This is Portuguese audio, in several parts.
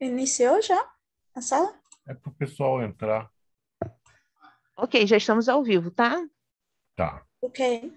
Iniciou já a sala? É para o pessoal entrar. Ok, já estamos ao vivo, tá? Tá. Ok.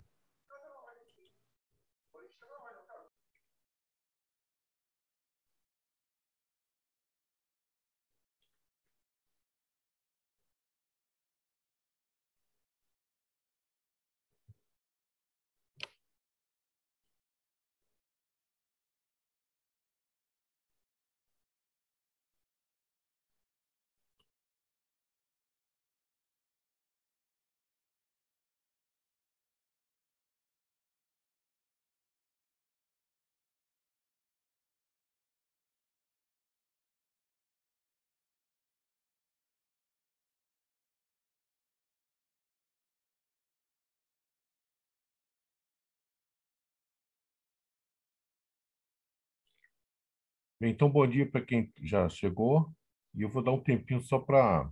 Bem, então, bom dia para quem já chegou. E eu vou dar um tempinho só para.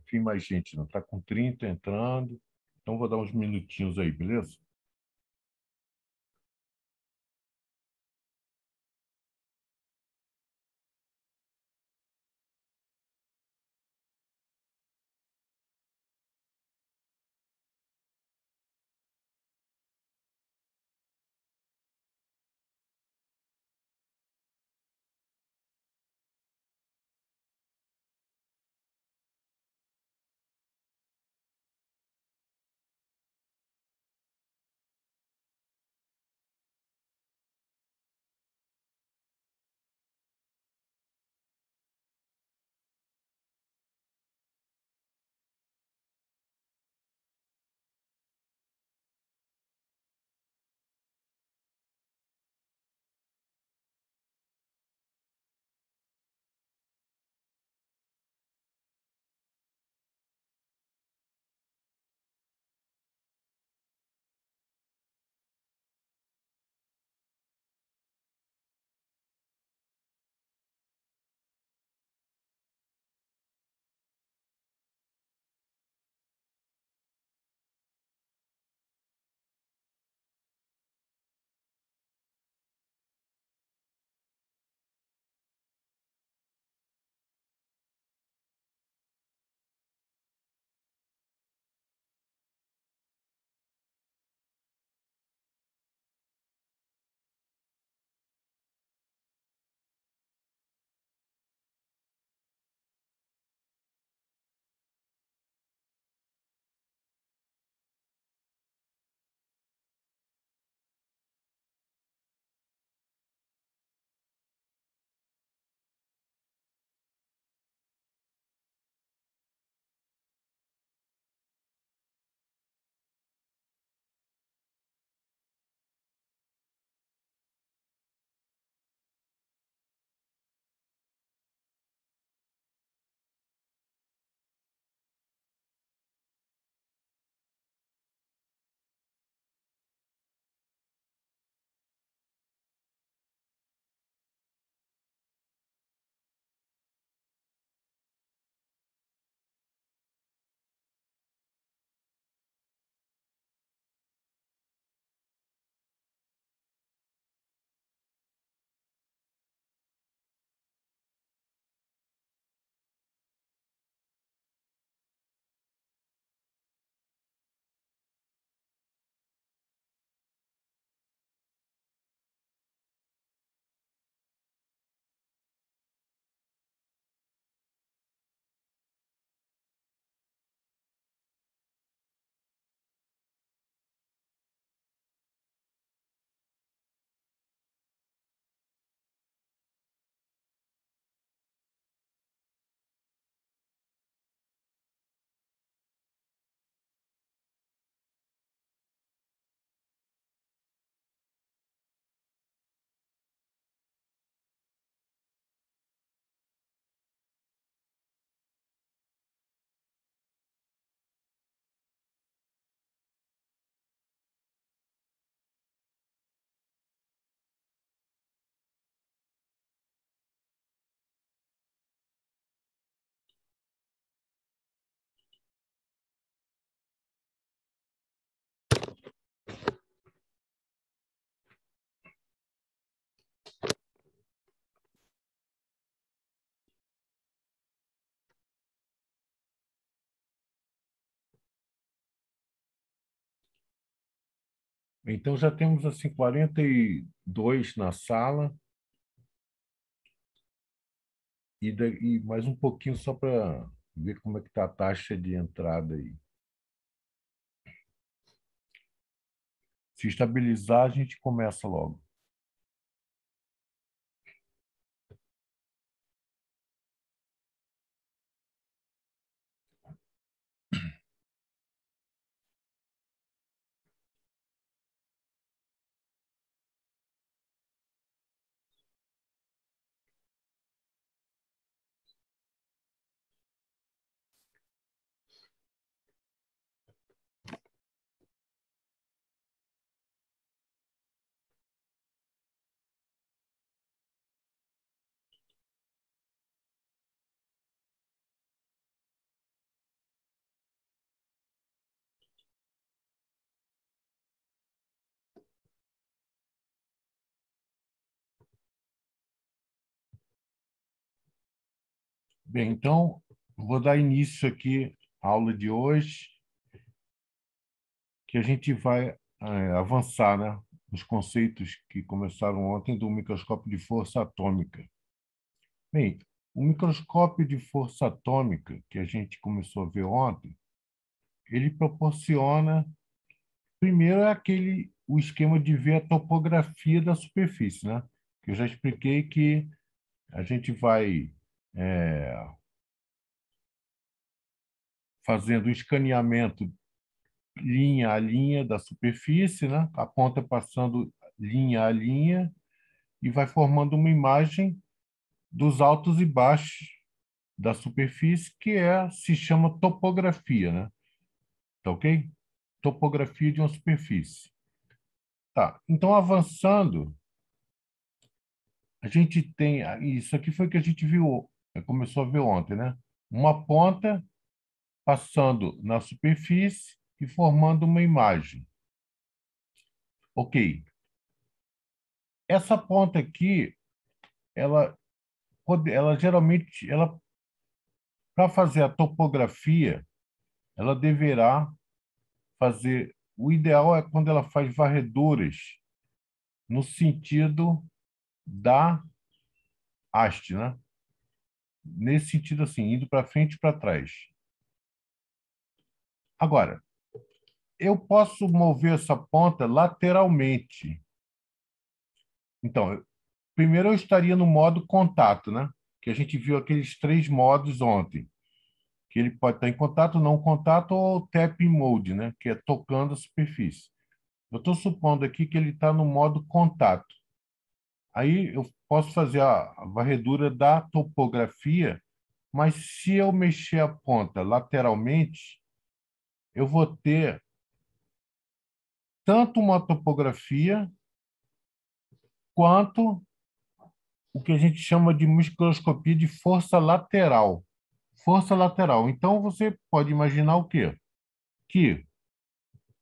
Enfim, mais gente, não né? está com 30 entrando. Então, vou dar uns minutinhos aí, beleza? Então já temos assim 42 na sala. E, e mais um pouquinho só para ver como é que está a taxa de entrada aí. Se estabilizar, a gente começa logo. Bem, então, vou dar início aqui à aula de hoje, que a gente vai é, avançar né, nos conceitos que começaram ontem do microscópio de força atômica. Bem, o microscópio de força atômica que a gente começou a ver ontem, ele proporciona, primeiro, é aquele o esquema de ver a topografia da superfície, né? Que eu já expliquei que a gente vai é, fazendo o escaneamento linha a linha da superfície, né? a ponta passando linha a linha e vai formando uma imagem dos altos e baixos da superfície que é se chama topografia, né? Tá ok? Topografia de uma superfície. Tá. Então avançando, a gente tem isso aqui foi o que a gente viu é começou a ver ontem, né? Uma ponta passando na superfície e formando uma imagem. Ok. Essa ponta aqui, ela, ela geralmente, ela para fazer a topografia, ela deverá fazer. O ideal é quando ela faz varreduras no sentido da haste, né? nesse sentido assim, indo para frente e para trás. Agora, eu posso mover essa ponta lateralmente. Então, primeiro eu estaria no modo contato, né? Que a gente viu aqueles três modos ontem. Que ele pode estar em contato, não contato ou tapping mode, né? Que é tocando a superfície. Eu estou supondo aqui que ele está no modo contato. Aí eu posso fazer a varredura da topografia, mas se eu mexer a ponta lateralmente, eu vou ter tanto uma topografia quanto o que a gente chama de microscopia de força lateral. Força lateral. Então, você pode imaginar o quê? Que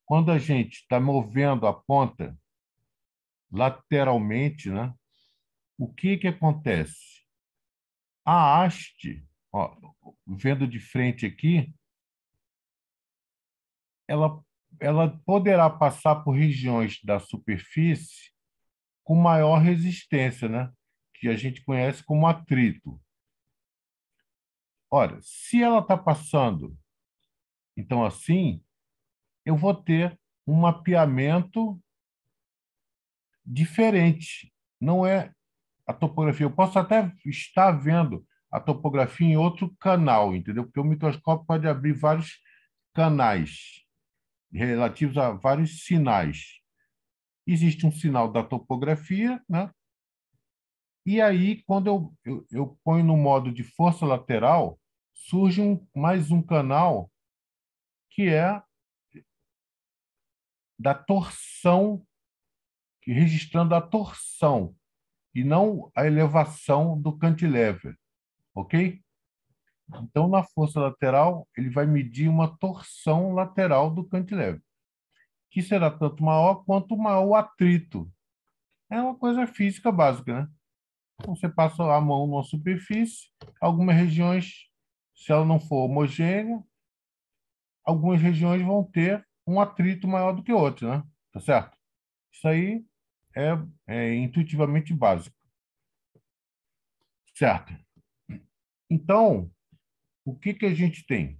quando a gente está movendo a ponta lateralmente, né? o que, que acontece? A haste, ó, vendo de frente aqui, ela, ela poderá passar por regiões da superfície com maior resistência, né? que a gente conhece como atrito. Ora, se ela está passando, então assim, eu vou ter um mapeamento diferente. Não é a topografia. Eu posso até estar vendo a topografia em outro canal, entendeu? Porque o microscópio pode abrir vários canais relativos a vários sinais. Existe um sinal da topografia, né? E aí, quando eu, eu, eu ponho no modo de força lateral, surge um, mais um canal que é da torção, registrando a torção e não a elevação do cantilever, ok? Então, na força lateral, ele vai medir uma torção lateral do cantilever, que será tanto maior quanto maior o atrito. É uma coisa física básica, né? Então, você passa a mão numa superfície, algumas regiões, se ela não for homogênea, algumas regiões vão ter um atrito maior do que outro, né? Tá certo? Isso aí é, é intuitivamente básico. Certo? Então, o que, que a gente tem?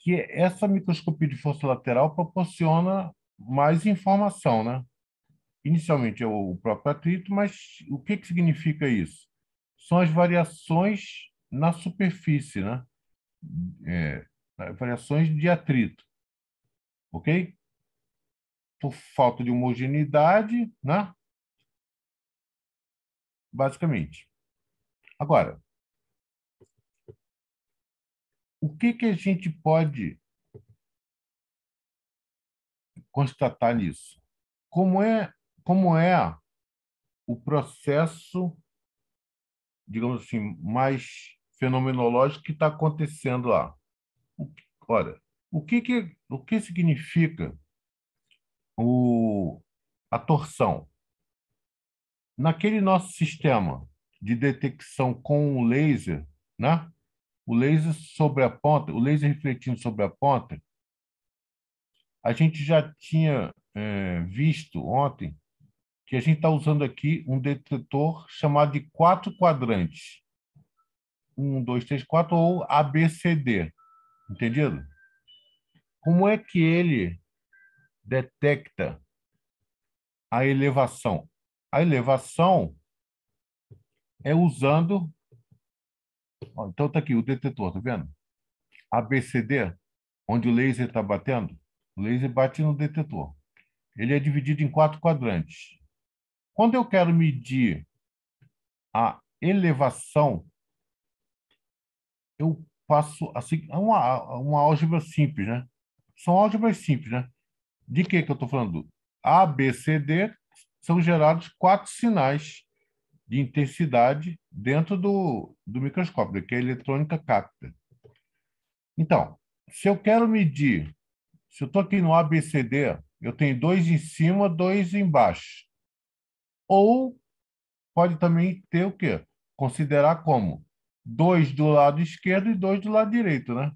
Que essa microscopia de força lateral proporciona mais informação, né? Inicialmente é o próprio atrito, mas o que, que significa isso? São as variações na superfície, né? É, variações de atrito, ok? por falta de homogeneidade, né? basicamente. Agora, o que, que a gente pode constatar nisso? Como é, como é o processo, digamos assim, mais fenomenológico que está acontecendo lá? olha, o que, que, o que significa o, a torção. Naquele nosso sistema de detecção com o laser, né? o laser sobre a ponta, o laser refletindo sobre a ponta, a gente já tinha é, visto ontem que a gente está usando aqui um detetor chamado de quatro quadrantes. Um, dois, três, quatro, ou ABCD. Entendido? Como é que ele detecta a elevação. A elevação é usando. Então está aqui o detetor, tá vendo? ABCD, onde o laser está batendo. O laser bate no detetor. Ele é dividido em quatro quadrantes. Quando eu quero medir a elevação, eu passo assim, uma, uma álgebra simples, né? São álgebras simples, né? de que, que eu estou falando? A, B, C, D são gerados quatro sinais de intensidade dentro do, do microscópio, que é a eletrônica capta. Então, se eu quero medir, se eu estou aqui no ABCD, eu tenho dois em cima, dois embaixo. Ou pode também ter o quê? Considerar como dois do lado esquerdo e dois do lado direito, né?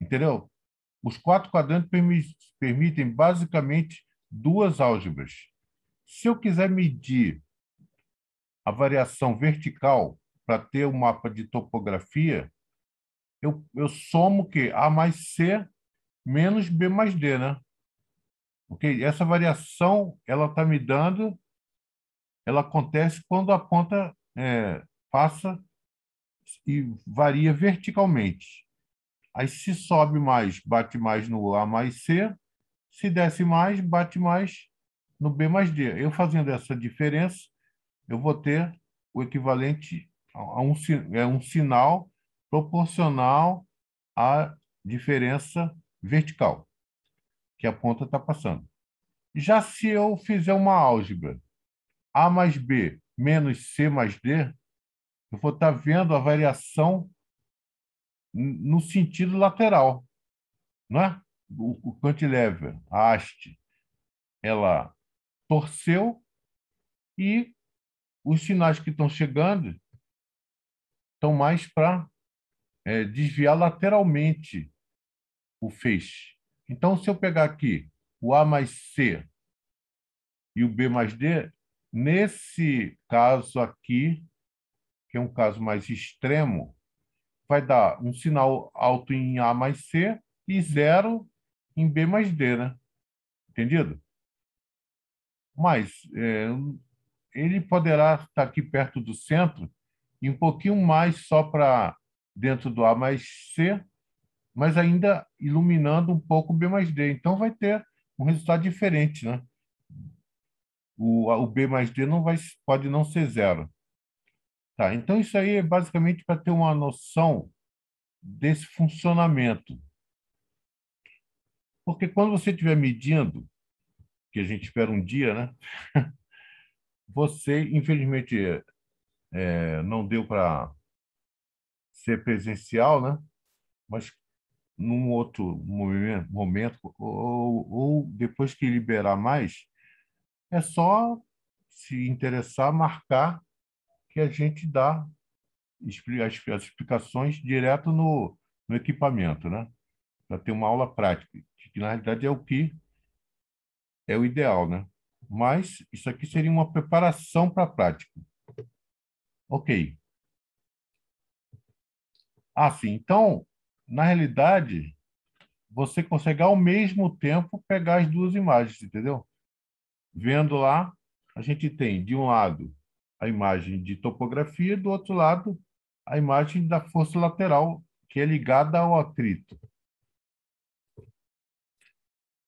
Entendeu? Os quatro quadrantes permitem basicamente duas álgebras. Se eu quiser medir a variação vertical para ter o um mapa de topografia, eu, eu somo que A mais C menos B mais D, né? Ok? Essa variação ela está me dando, ela acontece quando a ponta é, passa e varia verticalmente. Aí, se sobe mais, bate mais no A mais C. Se desce mais, bate mais no B mais D. Eu fazendo essa diferença, eu vou ter o equivalente a um, é um sinal proporcional à diferença vertical que a ponta está passando. Já se eu fizer uma álgebra A mais B menos C mais D, eu vou estar tá vendo a variação no sentido lateral, não é? O, o cantilever, a haste, ela torceu e os sinais que estão chegando estão mais para é, desviar lateralmente o feixe. Então, se eu pegar aqui o A mais C e o B mais D, nesse caso aqui, que é um caso mais extremo, vai dar um sinal alto em A mais C e zero em B mais D, né? Entendido? Mas é, ele poderá estar aqui perto do centro e um pouquinho mais só para dentro do A mais C, mas ainda iluminando um pouco o B mais D. Então vai ter um resultado diferente, né? O, o B mais D não vai, pode não ser zero. Tá, então isso aí é basicamente para ter uma noção desse funcionamento. Porque quando você estiver medindo, que a gente espera um dia, né? Você, infelizmente, é, não deu para ser presencial, né? Mas num outro momento, ou, ou depois que liberar mais, é só se interessar, marcar que a gente dá as explicações direto no, no equipamento, né? Para ter uma aula prática, que na realidade é o que é o ideal, né? Mas isso aqui seria uma preparação para a prática. Ok. Ah, sim. Então, na realidade, você consegue ao mesmo tempo pegar as duas imagens, entendeu? Vendo lá, a gente tem de um lado a imagem de topografia, e do outro lado, a imagem da força lateral, que é ligada ao atrito.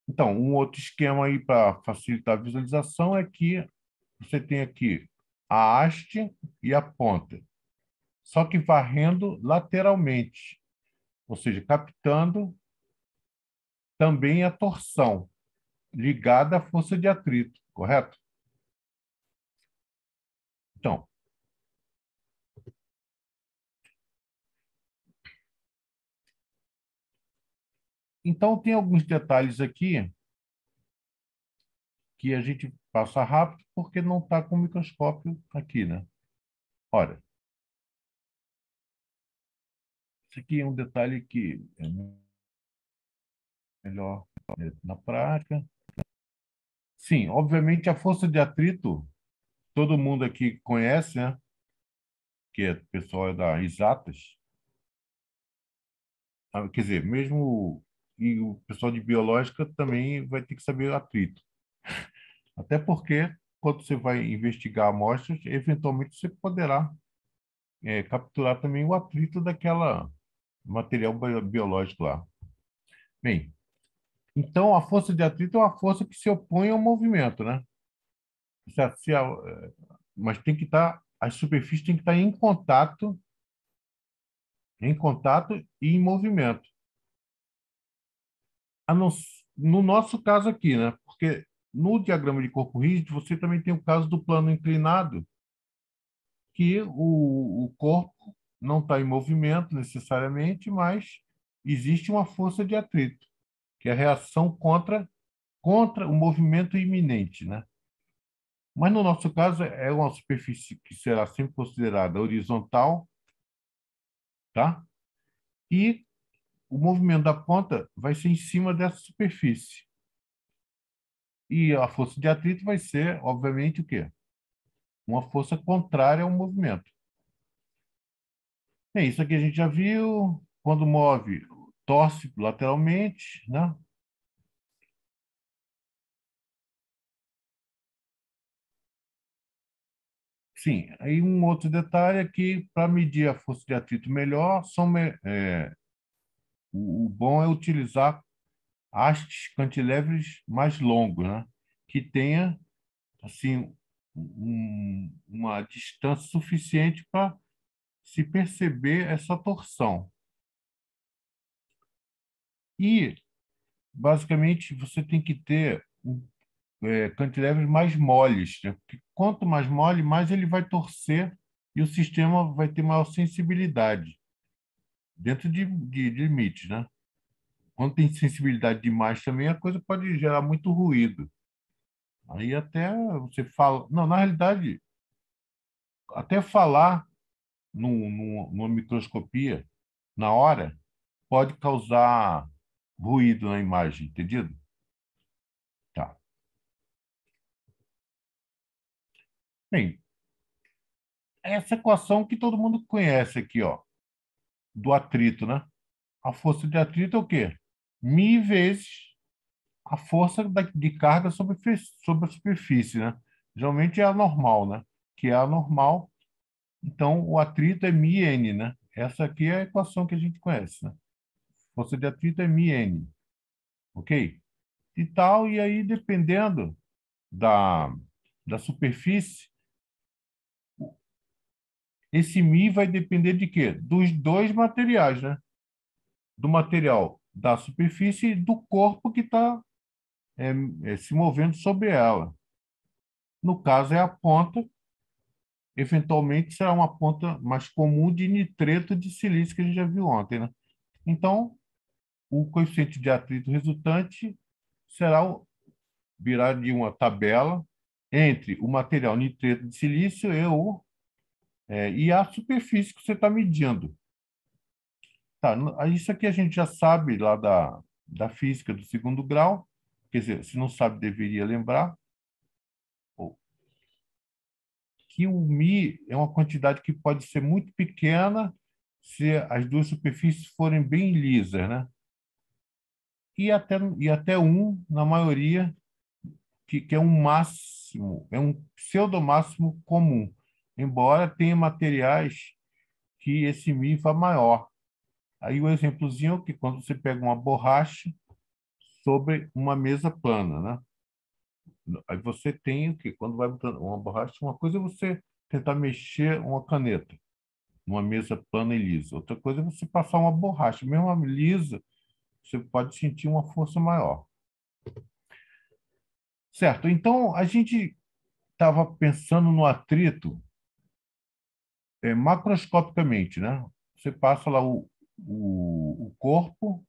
Então, um outro esquema aí para facilitar a visualização é que você tem aqui a haste e a ponta, só que varrendo lateralmente, ou seja, captando também a torção ligada à força de atrito, correto? Então, então tem alguns detalhes aqui que a gente passa rápido porque não está com o microscópio aqui, né? Olha, isso aqui é um detalhe que é melhor na prática. Sim, obviamente a força de atrito todo mundo aqui conhece, né? Que é, o pessoal é da Exatas. Ah, quer dizer, mesmo e o pessoal de biológica também vai ter que saber atrito. Até porque, quando você vai investigar amostras, eventualmente você poderá é, capturar também o atrito daquela material biológico lá. Bem, então a força de atrito é uma força que se opõe ao movimento, né? Se, é se, é, mas tem que estar, tá, as superfícies tem que estar tá em contato, em contato e em movimento. Não, no nosso caso aqui, né? Porque no diagrama de corpo rígido, você também tem o caso do plano inclinado, que o, o corpo não está em movimento necessariamente, mas existe uma força de atrito, que é a reação contra, contra o movimento iminente, né? Mas no nosso caso, é, é uma superfície que será sempre considerada horizontal, tá? E o movimento da ponta vai ser em cima dessa superfície. E a força de atrito vai ser, obviamente, o quê? Uma força contrária ao movimento. É isso aqui a gente já viu. Quando move, torce lateralmente, né? Sim, aí um outro detalhe é que para medir a força de atrito melhor, são, é, o, o, bom é utilizar hastes cantileveres mais longos, né? que tenha assim um, uma distância suficiente para se perceber essa torção. E basicamente você tem que ter um é, cantilevers mais moles, né? porque quanto mais mole, mais ele vai torcer e o sistema vai ter maior sensibilidade dentro de, de, de limites, né? Quando tem sensibilidade demais também, a coisa pode gerar muito ruído. Aí até você fala. Não, na realidade, até falar no no numa microscopia, na hora, pode causar ruído na imagem, entendido? tem essa equação que todo mundo conhece aqui, ó, do atrito, né? A força de atrito é o quê? Mi vezes a força de carga sobre, sobre a superfície, né? Geralmente é a normal, né? Que é a normal. Então, o atrito é n né? Essa aqui é a equação que a gente conhece, né? Força de atrito é n ok? E tal, e aí dependendo da, da superfície, esse Mi vai depender de quê? Dos dois materiais, né? Do material da superfície e do corpo que está é, é, se movendo sobre ela. No caso, é a ponta. Eventualmente, será uma ponta mais comum de nitreto de silício, que a gente já viu ontem. Né? Então, o coeficiente de atrito resultante será o, virá de uma tabela entre o material nitreto de silício e o é, e a superfície que você está medindo. Tá, isso aqui a gente já sabe lá da, da física do segundo grau, quer dizer, se não sabe, deveria lembrar, que o mi é uma quantidade que pode ser muito pequena se as duas superfícies forem bem lisas, né? E até, e até um, na maioria, que, que é um máximo, é um pseudomáximo comum embora tenha materiais que esse Mi Fá maior. Aí o exemplozinho é que quando você pega uma borracha sobre uma mesa plana, né? Aí você tem que quando vai botando uma borracha, uma coisa é você tentar mexer uma caneta numa mesa plana e lisa. Outra coisa é você passar uma borracha, mesmo a lisa, você pode sentir uma força maior. Certo? Então a gente estava pensando no atrito é, macroscopicamente, né? Você passa lá o, o, o corpo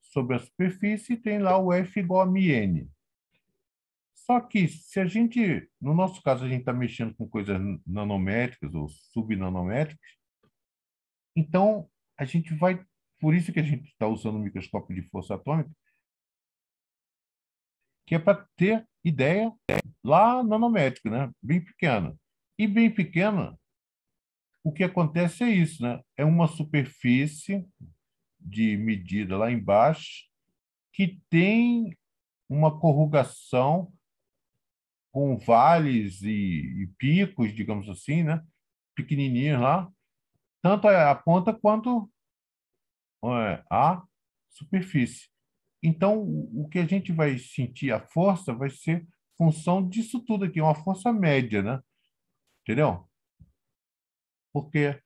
sobre a superfície e tem lá o F igual a μn. Só que se a gente, no nosso caso, a gente está mexendo com coisas nanométricas ou subnanométricas, então a gente vai, por isso que a gente está usando o microscópio de força atômica, que é para ter ideia lá nanométrica, né? bem pequena. E bem pequena o que acontece é isso, né? É uma superfície de medida lá embaixo que tem uma corrugação com vales e, e picos, digamos assim, né? Pequenininhos lá, tanto a ponta quanto é, a superfície. Então, o que a gente vai sentir, a força, vai ser função disso tudo aqui, uma força média, né? Entendeu? porque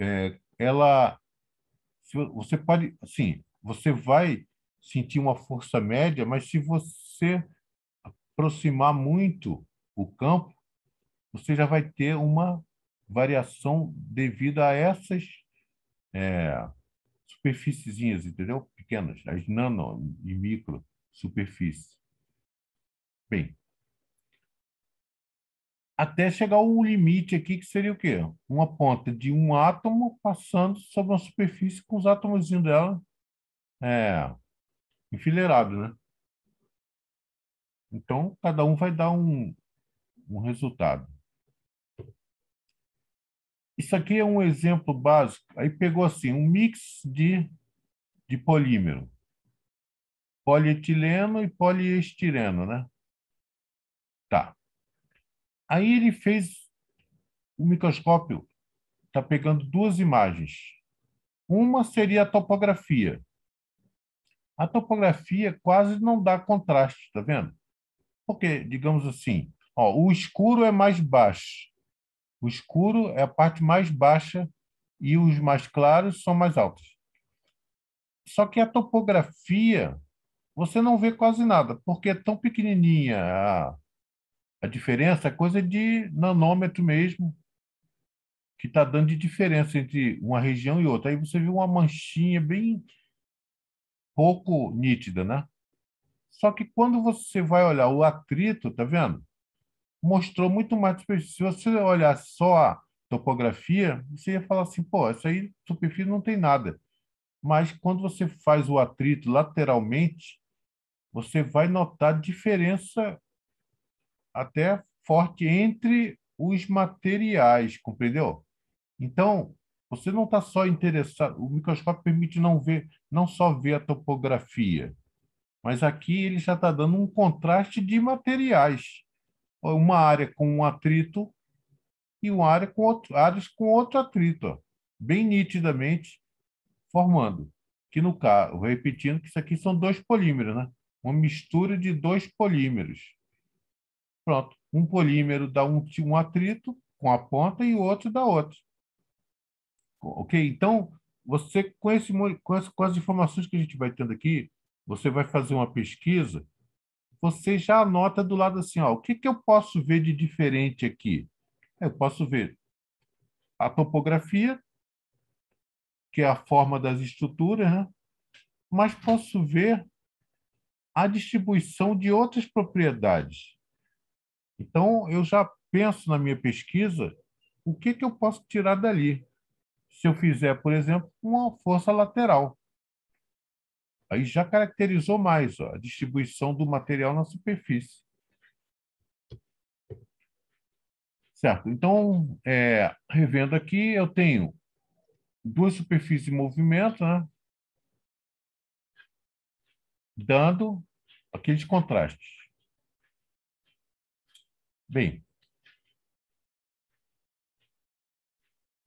é, ela você pode assim você vai sentir uma força média mas se você aproximar muito o campo você já vai ter uma variação devido a essas é, superfíciezinhas entendeu pequenas as nano e micro superfícies bem até chegar ao limite aqui, que seria o quê? Uma ponta de um átomo passando sobre uma superfície com os átomos dela é, enfileirado, né? Então, cada um vai dar um, um resultado. Isso aqui é um exemplo básico. Aí pegou assim, um mix de, de polímero. Polietileno e poliestireno, né? Aí ele fez o microscópio, está pegando duas imagens. Uma seria a topografia. A topografia quase não dá contraste, está vendo? Porque, digamos assim, ó, o escuro é mais baixo. O escuro é a parte mais baixa e os mais claros são mais altos. Só que a topografia, você não vê quase nada, porque é tão pequenininha a, a diferença é coisa de nanômetro mesmo, que está dando de diferença entre uma região e outra. Aí você vê uma manchinha bem pouco nítida, né? Só que quando você vai olhar o atrito, tá vendo? Mostrou muito mais superfície. Se você olhar só a topografia, você ia falar assim, pô, essa aí superfície não tem nada. Mas quando você faz o atrito lateralmente, você vai notar diferença até forte entre os materiais, compreendeu? Então, você não está só interessado. O microscópio permite não ver, não só ver a topografia, mas aqui ele já está dando um contraste de materiais. Uma área com um atrito e uma área com outro, áreas com outro atrito, ó, bem nitidamente formando. Que no caso, repetindo que isso aqui são dois polímeros, né? Uma mistura de dois polímeros. Pronto. Um polímero dá um, um atrito com a ponta e o outro dá outro. Ok? Então, você com, esse, com, as, com as informações que a gente vai tendo aqui, você vai fazer uma pesquisa, você já anota do lado assim, ó, o que, que eu posso ver de diferente aqui? É, eu posso ver a topografia, que é a forma das estruturas, né? mas posso ver a distribuição de outras propriedades. Então, eu já penso na minha pesquisa o que, que eu posso tirar dali. Se eu fizer, por exemplo, uma força lateral. Aí já caracterizou mais ó, a distribuição do material na superfície. Certo, então, é, revendo aqui, eu tenho duas superfícies em movimento, né? dando aqueles contrastes. Bem,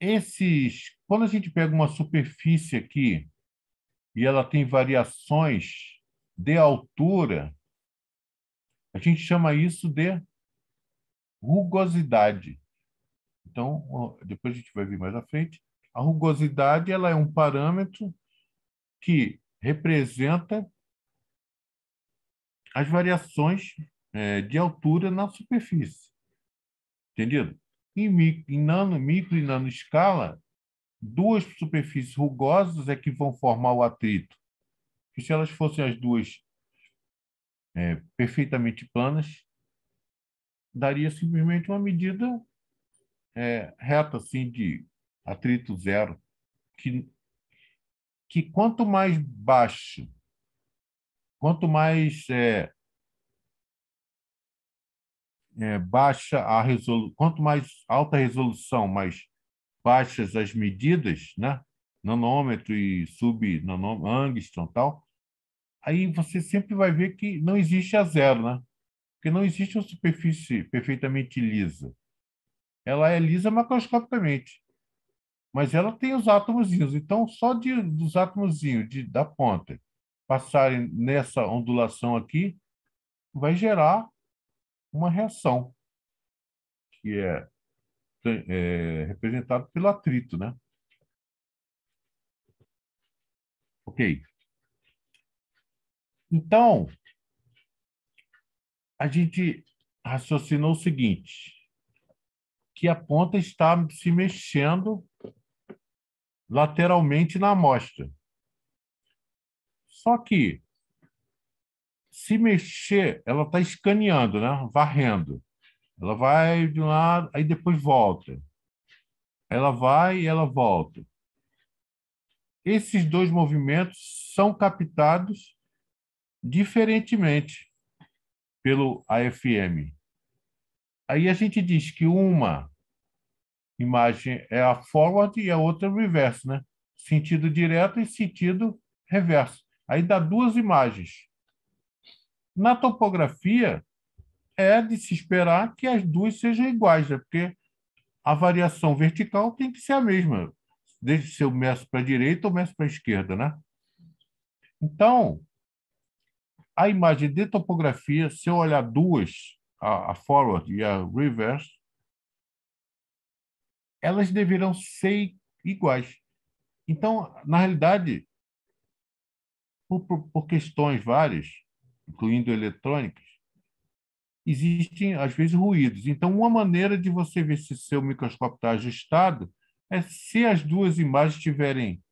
esses, quando a gente pega uma superfície aqui e ela tem variações de altura, a gente chama isso de rugosidade. Então, depois a gente vai ver mais à frente, a rugosidade ela é um parâmetro que representa as variações é, de altura na superfície. Entendido? Em, micro, em nano, micro e nano escala, duas superfícies rugosas é que vão formar o atrito. Que se elas fossem as duas é, perfeitamente planas, daria simplesmente uma medida é, reta, assim, de atrito zero, que, que quanto mais baixo, quanto mais é, é, baixa a resolução, quanto mais alta a resolução, mais baixas as medidas, né? nanômetro e sub-angstrom e tal, aí você sempre vai ver que não existe a zero, né? Porque não existe uma superfície perfeitamente lisa. Ela é lisa macroscopicamente, mas ela tem os átomozinhos. Então, só de, dos átomozinhos de, da ponta passarem nessa ondulação aqui, vai gerar uma reação, que é, é, é representada pelo atrito, né? Ok. Então, a gente raciocinou o seguinte, que a ponta está se mexendo lateralmente na amostra. Só que se mexer, ela está escaneando, né? varrendo. Ela vai de um lado, aí depois volta. Ela vai e ela volta. Esses dois movimentos são captados diferentemente pelo AFM. Aí a gente diz que uma imagem é a forward e a outra é o reverso, né? Sentido direto e sentido reverso. Aí dá duas imagens. Na topografia, é de se esperar que as duas sejam iguais, né? porque a variação vertical tem que ser a mesma, desde se eu meço para a direita ou meço para a esquerda. Né? Então, a imagem de topografia, se eu olhar duas, a, a forward e a reverse, elas deverão ser iguais. Então, na realidade, por, por, por questões várias, incluindo eletrônicas, existem, às vezes, ruídos. Então, uma maneira de você ver se seu microscópio está ajustado é se as duas imagens estiverem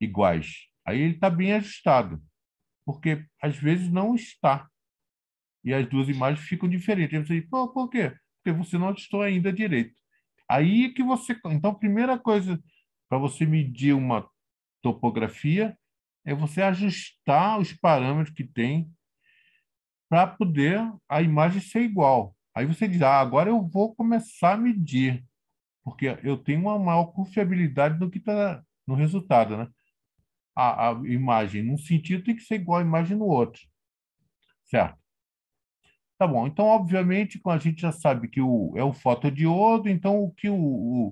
iguais. Aí ele está bem ajustado, porque às vezes não está. E as duas imagens ficam diferentes. Aí você diz, Pô, por quê? Porque você não ajustou ainda direito. Aí é que você. Então, a primeira coisa para você medir uma topografia é você ajustar os parâmetros que tem para poder a imagem ser igual. Aí você diz, ah, agora eu vou começar a medir, porque eu tenho uma maior confiabilidade do que está no resultado, né? A, a, imagem num sentido tem que ser igual à imagem no outro, certo? Tá bom, então, obviamente, a gente já sabe que o, é um fotodiodo, então o que o, o,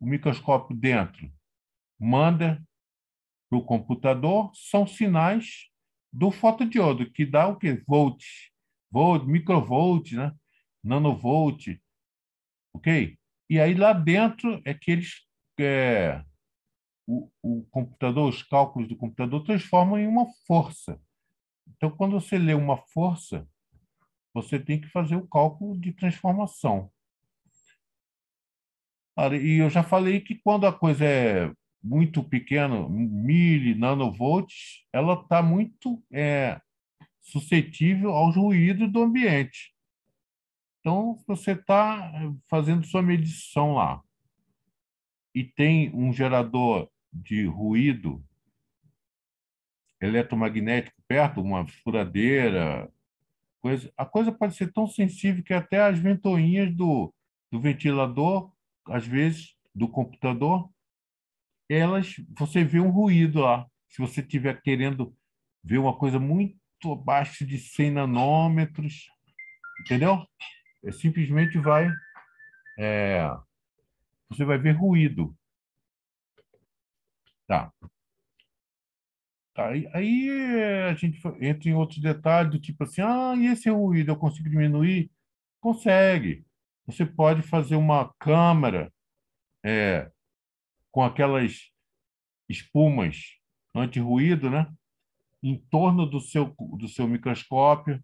o microscópio dentro manda para o computador são sinais do fotodiodo, que dá o quê? Volt, volt, microvolt, né? nanovolt, ok? E aí lá dentro é que eles é, o, o, computador, os cálculos do computador transformam em uma força. Então, quando você lê uma força, você tem que fazer o cálculo de transformação. E eu já falei que quando a coisa é muito pequeno, mili, nanovolts, ela está muito é, suscetível aos ruídos do ambiente. Então, você está é, fazendo sua medição lá e tem um gerador de ruído eletromagnético perto, uma furadeira, coisa, a coisa pode ser tão sensível que até as ventoinhas do, do ventilador, às vezes, do computador, elas, você vê um ruído lá. Se você estiver querendo ver uma coisa muito abaixo de 100 nanômetros, entendeu? É, simplesmente vai, é, você vai ver ruído. Tá. tá aí aí a gente entra em outros detalhes, do tipo assim, ah, e esse ruído eu consigo diminuir? Consegue. Você pode fazer uma câmera é, com aquelas espumas anti-ruído, né? Em torno do seu, do seu microscópio.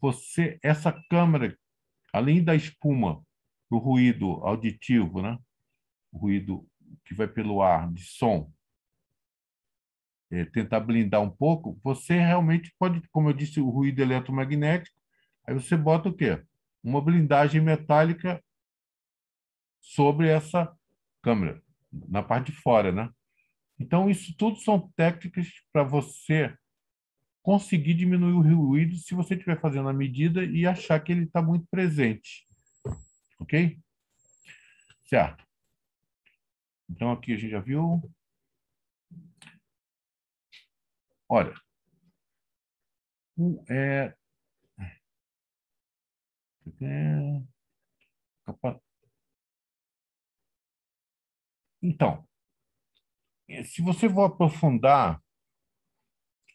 Você, essa câmera, além da espuma, do ruído auditivo, né? O ruído que vai pelo ar, de som, é, tentar blindar um pouco, você realmente pode, como eu disse, o ruído eletromagnético, aí você bota o quê? Uma blindagem metálica sobre essa câmera, na parte de fora, né? Então, isso tudo são técnicas para você conseguir diminuir o ruído se você estiver fazendo a medida e achar que ele está muito presente. Ok? Certo. Então, aqui a gente já viu. Olha, o, é, é então, eh, se você for aprofundar,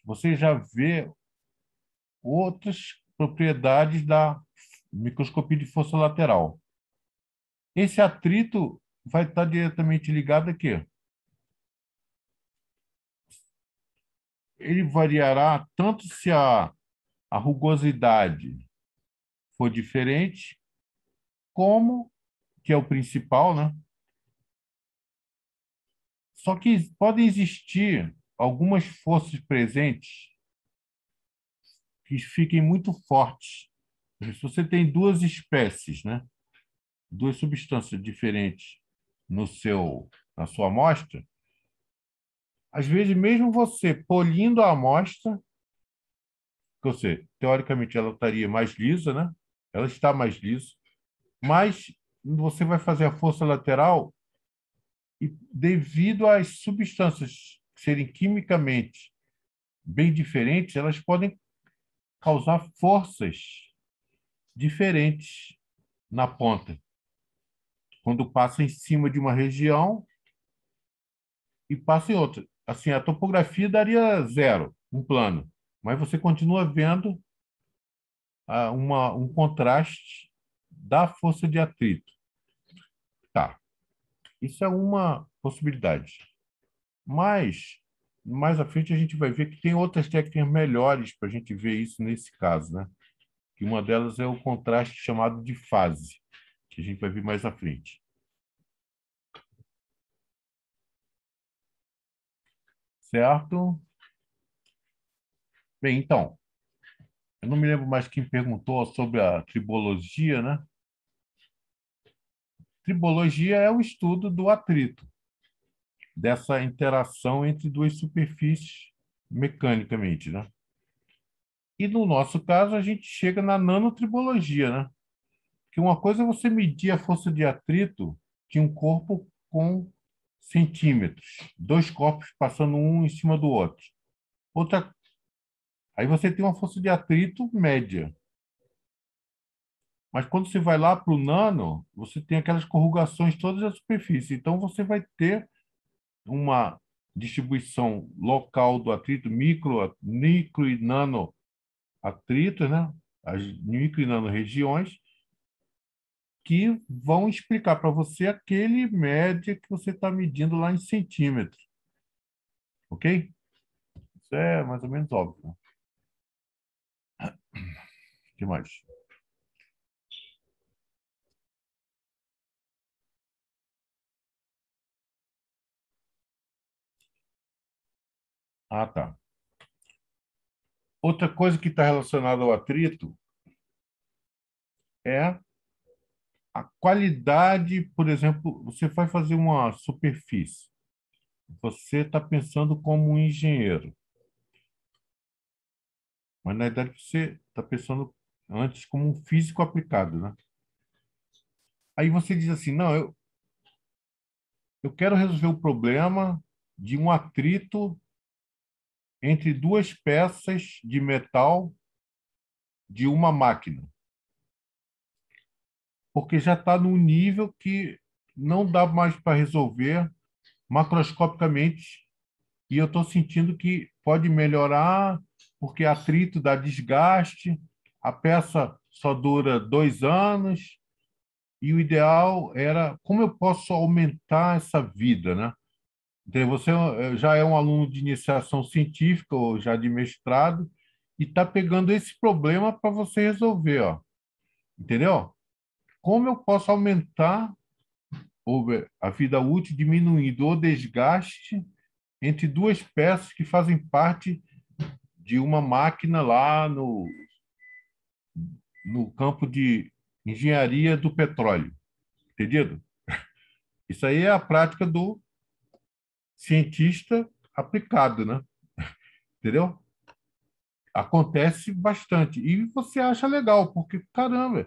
você já vê outras propriedades da microscopia de força lateral. Esse atrito vai estar diretamente ligado aqui. Ele variará tanto se a, a rugosidade for diferente, como, que é o principal, né? Só que podem existir algumas forças presentes que fiquem muito fortes. Se você tem duas espécies, né? duas substâncias diferentes no seu na sua amostra, às vezes mesmo você polindo a amostra, que você teoricamente ela estaria mais lisa, né? Ela está mais lisa, mas você vai fazer a força lateral e devido às substâncias serem quimicamente bem diferentes, elas podem causar forças diferentes na ponta. Quando passa em cima de uma região e passa em outra. Assim, a topografia daria zero, um plano, mas você continua vendo ah, uma, um contraste da força de atrito. Isso é uma possibilidade. Mas, mais à frente, a gente vai ver que tem outras técnicas melhores para a gente ver isso nesse caso, né? Que uma delas é o contraste chamado de fase, que a gente vai ver mais à frente. Certo? Bem, então, eu não me lembro mais quem perguntou sobre a tribologia, né? Tribologia é o estudo do atrito, dessa interação entre duas superfícies mecanicamente, né? E no nosso caso, a gente chega na nanotribologia, né? Que uma coisa é você medir a força de atrito de um corpo com centímetros, dois corpos passando um em cima do outro. Outra, aí você tem uma força de atrito média. Mas quando você vai lá para o nano, você tem aquelas corrugações todas na superfície. Então, você vai ter uma distribuição local do atrito, micro, micro e nano atrito, né? as micro e nano regiões, que vão explicar para você aquele média que você está medindo lá em centímetros. Ok? Isso é mais ou menos óbvio. Né? O que mais? Ah, tá. Outra coisa que está relacionada ao atrito é a qualidade, por exemplo, você vai fazer uma superfície. Você está pensando como um engenheiro. Mas, na verdade, você está pensando antes como um físico aplicado, né? Aí você diz assim, não, eu, eu quero resolver o problema de um atrito entre duas peças de metal de uma máquina. Porque já está num nível que não dá mais para resolver macroscopicamente. E eu estou sentindo que pode melhorar, porque atrito dá desgaste, a peça só dura dois anos, e o ideal era como eu posso aumentar essa vida, né? Você é é, já é um aluno de iniciação científica ou já de mestrado e está pegando esse problema para você resolver, ó. entendeu? Como eu posso aumentar a vida útil diminuindo o desgaste entre duas peças que fazem parte de uma máquina lá no, no campo de engenharia do petróleo. Entendido? Isso aí é a prática do cientista aplicado, né? Entendeu? Acontece bastante. E você acha legal, porque, caramba,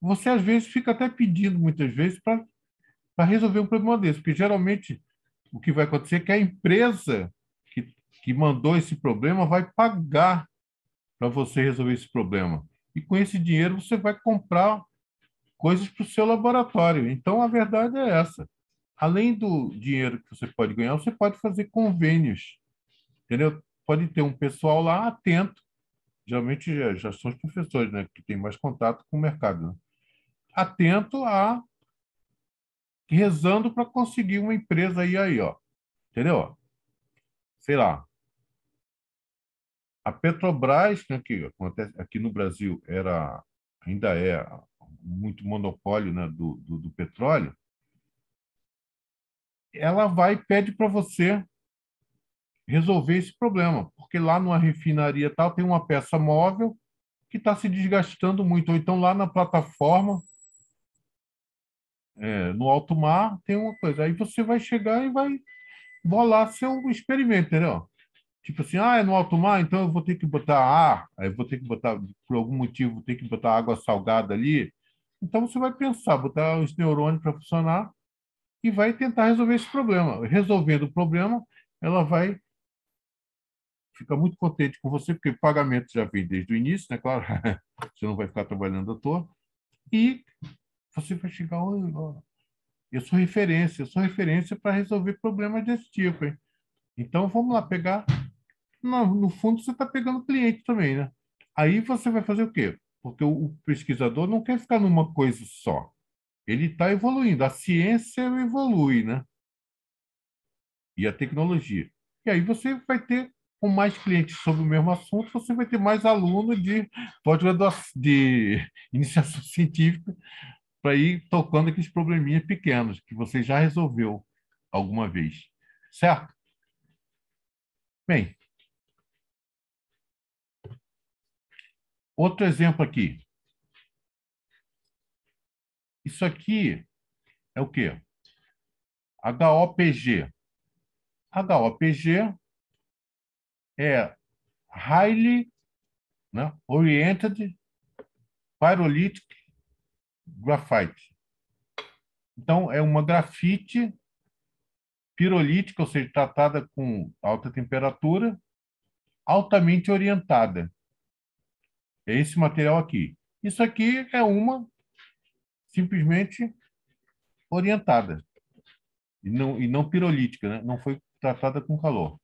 você às vezes fica até pedindo, muitas vezes, para resolver um problema desse. Porque geralmente o que vai acontecer é que a empresa que, que mandou esse problema vai pagar para você resolver esse problema. E com esse dinheiro você vai comprar coisas para o seu laboratório. Então a verdade é essa além do dinheiro que você pode ganhar, você pode fazer convênios, entendeu? Pode ter um pessoal lá atento, geralmente já, já são os professores, né, que têm mais contato com o mercado, né? atento a rezando para conseguir uma empresa aí aí, ó, entendeu? Sei lá. A Petrobras, né, que acontece aqui no Brasil era ainda é muito monopólio, né, do, do, do petróleo ela vai e pede para você resolver esse problema, porque lá numa refinaria tal tem uma peça móvel que está se desgastando muito, ou então lá na plataforma é, no alto mar tem uma coisa. Aí você vai chegar e vai bolar seu experimento, entendeu? Tipo assim, ah, é no alto mar, então eu vou ter que botar ar, aí vou ter que botar, por algum motivo, vou ter que botar água salgada ali. Então você vai pensar, botar os neurônios para funcionar e vai tentar resolver esse problema. Resolvendo o problema, ela vai ficar muito contente com você, porque o pagamento já vem desde o início, né? Claro, você não vai ficar trabalhando à toa. E você vai chegar, eu sou referência, eu sou referência para resolver problemas desse tipo, hein? Então, vamos lá pegar. No, no fundo, você está pegando cliente também, né? Aí você vai fazer o quê? Porque o, o pesquisador não quer ficar numa coisa só ele está evoluindo. A ciência evolui, né? E a tecnologia. E aí você vai ter com mais clientes sobre o mesmo assunto, você vai ter mais aluno de pós-graduação, de iniciação científica, para ir tocando aqueles probleminhas pequenos que você já resolveu alguma vez, certo? Bem, outro exemplo aqui. Isso aqui é o quê? HOPG. HOPG é Highly né, Oriented Pyrolytic Graphite. Então, é uma grafite pirolítica, ou seja, tratada com alta temperatura, altamente orientada. É esse material aqui. Isso aqui é uma simplesmente orientada e não, e não pirolítica, né? não foi tratada com calor.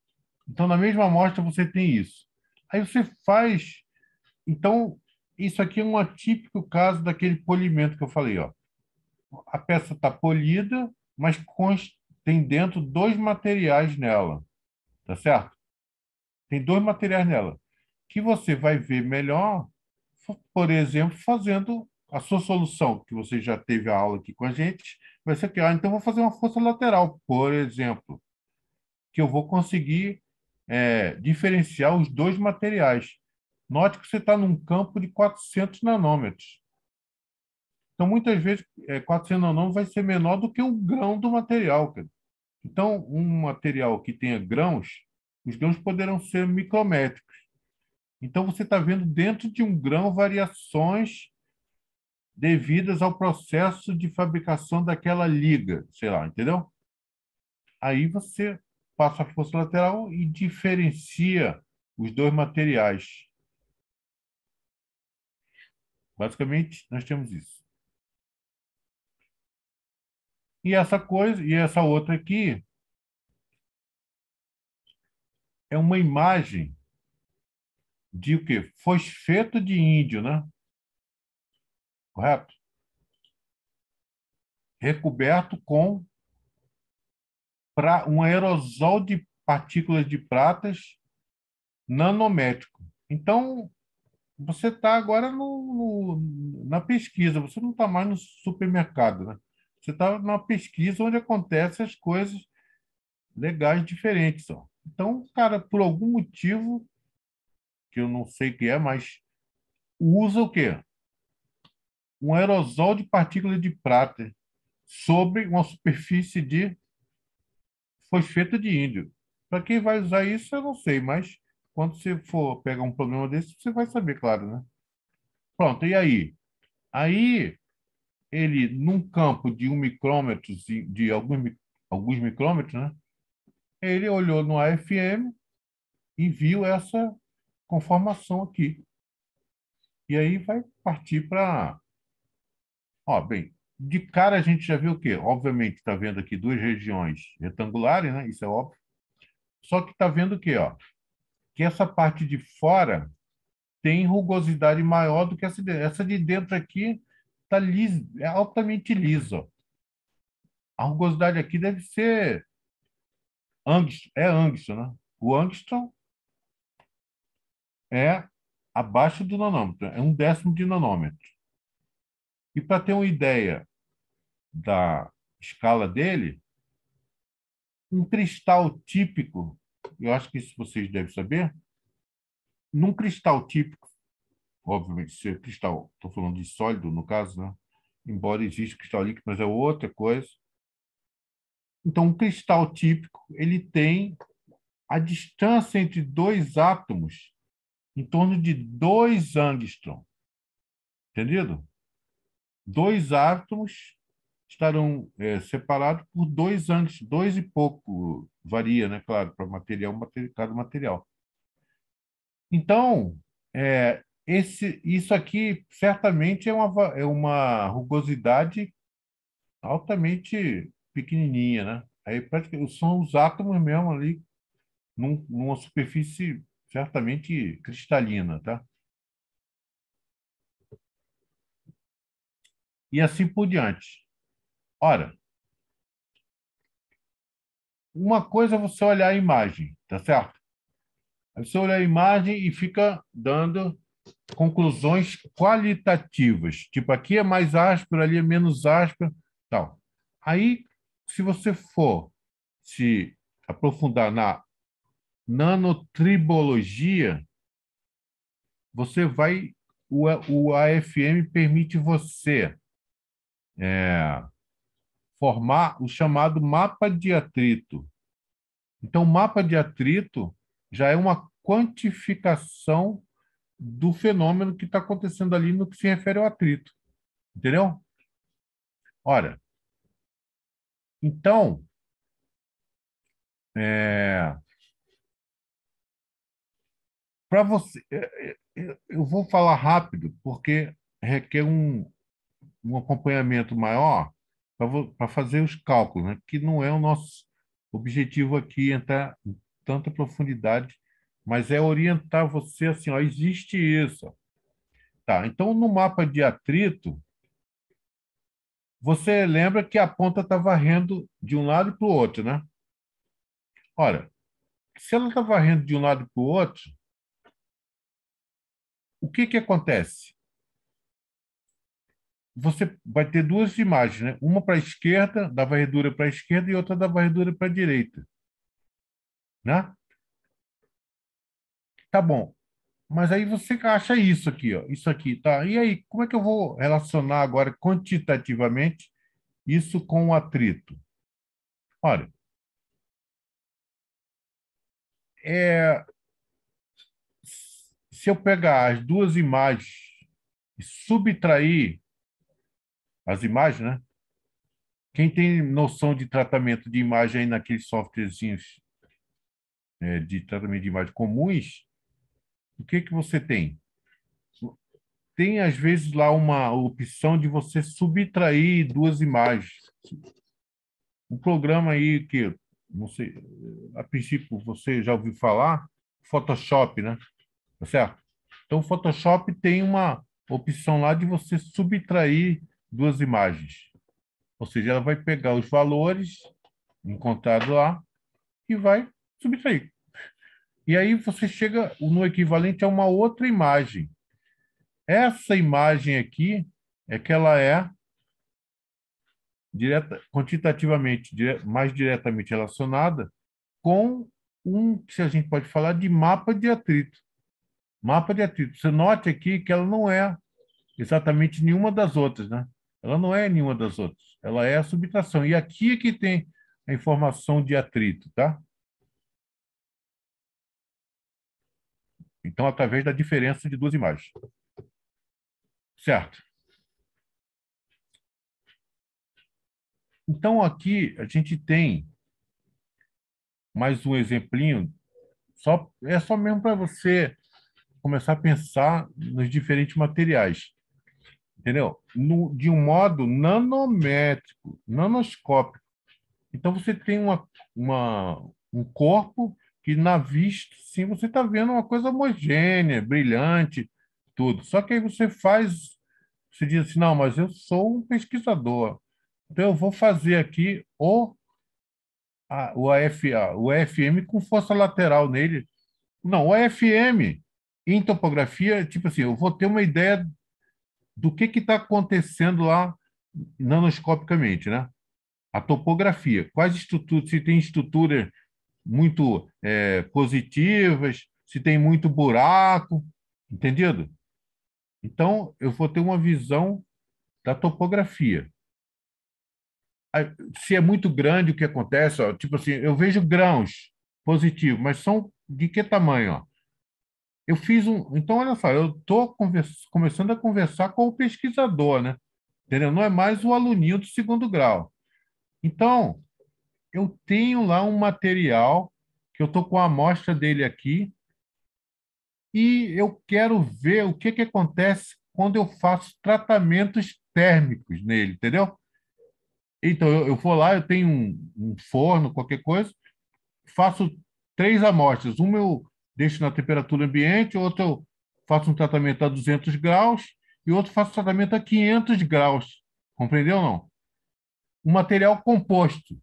Então, na mesma amostra, você tem isso. Aí você faz. Então, isso aqui é um atípico caso daquele polimento que eu falei. Ó. A peça está polida, mas tem dentro dois materiais nela. Tá certo? Tem dois materiais nela. Que você vai ver melhor, por exemplo, fazendo a sua solução, que você já teve a aula aqui com a gente, vai ser que, ah, então vou fazer uma força lateral, por exemplo, que eu vou conseguir é, diferenciar os dois materiais. Note que você está num campo de 400 nanômetros. Então, muitas vezes, é, 400 nanômetros vai ser menor do que o grão do material. Cara. Então, um material que tenha grãos, os grãos poderão ser micrométricos. Então, você está vendo dentro de um grão variações devidas ao processo de fabricação daquela liga, sei lá, entendeu? Aí você passa a força lateral e diferencia os dois materiais. Basicamente, nós temos isso. E essa coisa, e essa outra aqui é uma imagem de o quê? Fosfeto de índio, né? correto? Recoberto com pra, um aerosol de partículas de pratas nanométrico. Então, você está agora no, no, na pesquisa, você não está mais no supermercado, né? Você está na pesquisa onde acontecem as coisas legais diferentes. Ó. Então, cara, por algum motivo, que eu não sei o que é, mas usa o quê? um aerosol de partículas de prata sobre uma superfície de feita de índio. Para quem vai usar isso, eu não sei, mas quando você for pegar um problema desse, você vai saber, claro, né? Pronto, e aí? Aí, ele, num campo de um micrômetro, de alguns, alguns micrômetros, né? Ele olhou no AFM e viu essa conformação aqui. E aí vai partir para Ó, bem, de cara a gente já viu o quê? Obviamente está vendo aqui duas regiões retangulares, né? Isso é óbvio. Só que está vendo o quê? Ó? Que essa parte de fora tem rugosidade maior do que essa de dentro. Essa de dentro aqui tá lisa, é altamente lisa. A rugosidade aqui deve ser angst, é angstrom, né? O angstrom é abaixo do nanômetro, é um décimo de nanômetro. E para ter uma ideia da escala dele, um cristal típico, eu acho que isso vocês devem saber, num cristal típico, obviamente, se é cristal, estou falando de sólido no caso, né? embora exista cristal líquido, mas é outra coisa. Então, um cristal típico, ele tem a distância entre dois átomos em torno de 2 angstrom. Entendido? dois átomos estarão é, separados por dois anos, dois e pouco, varia, né, claro, para material, material, cada material. Então, é, esse, isso aqui certamente é uma, é uma rugosidade altamente pequenininha, né? Aí praticamente são os átomos mesmo ali num, numa superfície certamente cristalina, tá? e assim por diante. Ora, uma coisa é você olhar a imagem, tá certo? você olha a imagem e fica dando conclusões qualitativas, tipo aqui é mais áspero, ali é menos áspero, tal. Aí, se você for se aprofundar na nanotribologia, você vai o, o AFM permite você é, formar o chamado mapa de atrito. Então, o mapa de atrito já é uma quantificação do fenômeno que está acontecendo ali no que se refere ao atrito. Entendeu? Olha, então, é, para você, é, é, eu vou falar rápido, porque requer um, um acompanhamento maior para fazer os cálculos, né? que não é o nosso objetivo aqui entrar em tanta profundidade, mas é orientar você assim, ó, existe isso. Tá, então no mapa de atrito, você lembra que a ponta está varrendo de um lado para o outro, né? Ora, se ela está varrendo de um lado para o outro, o que, que acontece? você vai ter duas imagens, né? uma para a esquerda, da varredura para a esquerda, e outra da varredura para a direita. Né? Tá bom. Mas aí você acha isso aqui, ó, isso aqui, tá? E aí, como é que eu vou relacionar agora quantitativamente isso com o atrito? Olha, é, se eu pegar as duas imagens e subtrair as imagens, né? Quem tem noção de tratamento de imagem aí naqueles softwarezinhos é, de tratamento de imagem comuns, o que que você tem? Tem, às vezes, lá uma opção de você subtrair duas imagens. Um programa aí que, não sei, a princípio você já ouviu falar, Photoshop, né? Tá certo? Então, o Photoshop tem uma opção lá de você subtrair duas imagens. Ou seja, ela vai pegar os valores encontrados lá e vai subtrair. E aí você chega no equivalente a uma outra imagem. Essa imagem aqui é que ela é direta, quantitativamente mais diretamente relacionada com um que a gente pode falar de mapa de atrito. Mapa de atrito. Você note aqui que ela não é exatamente nenhuma das outras, né? Ela não é nenhuma das outras, ela é a subtração. E aqui é que tem a informação de atrito, tá? Então, através da diferença de duas imagens. Certo. Então, aqui a gente tem mais um exemplinho. Só, é só mesmo para você começar a pensar nos diferentes materiais entendeu? No, de um modo nanométrico, nanoscópico. Então você tem uma, uma, um corpo que na vista, sim, você está vendo uma coisa homogênea, brilhante, tudo. Só que aí você faz, você diz assim, não, mas eu sou um pesquisador, então eu vou fazer aqui o a, o AFA, o com força lateral nele. Não, o AFM em topografia, tipo assim, eu vou ter uma ideia do que está acontecendo lá nanoscopicamente, né? A topografia, quais estruturas, se tem estruturas muito é, positivas, se tem muito buraco, entendido? Então, eu vou ter uma visão da topografia. Se é muito grande o que acontece, ó, tipo assim, eu vejo grãos positivos, mas são de que tamanho? Ó? eu fiz um. Então, olha só, eu estou convers... começando a conversar com o pesquisador, né? Entendeu? Não é mais o aluninho do segundo grau. Então, eu tenho lá um material que eu estou com a amostra dele aqui e eu quero ver o que, que acontece quando eu faço tratamentos térmicos nele, entendeu? Então, eu, eu vou lá, eu tenho um, um forno, qualquer coisa, faço três amostras. Uma eu deixo na temperatura ambiente, outro eu faço um tratamento a 200 graus e outro faço tratamento a 500 graus. Compreendeu ou não? Um material composto,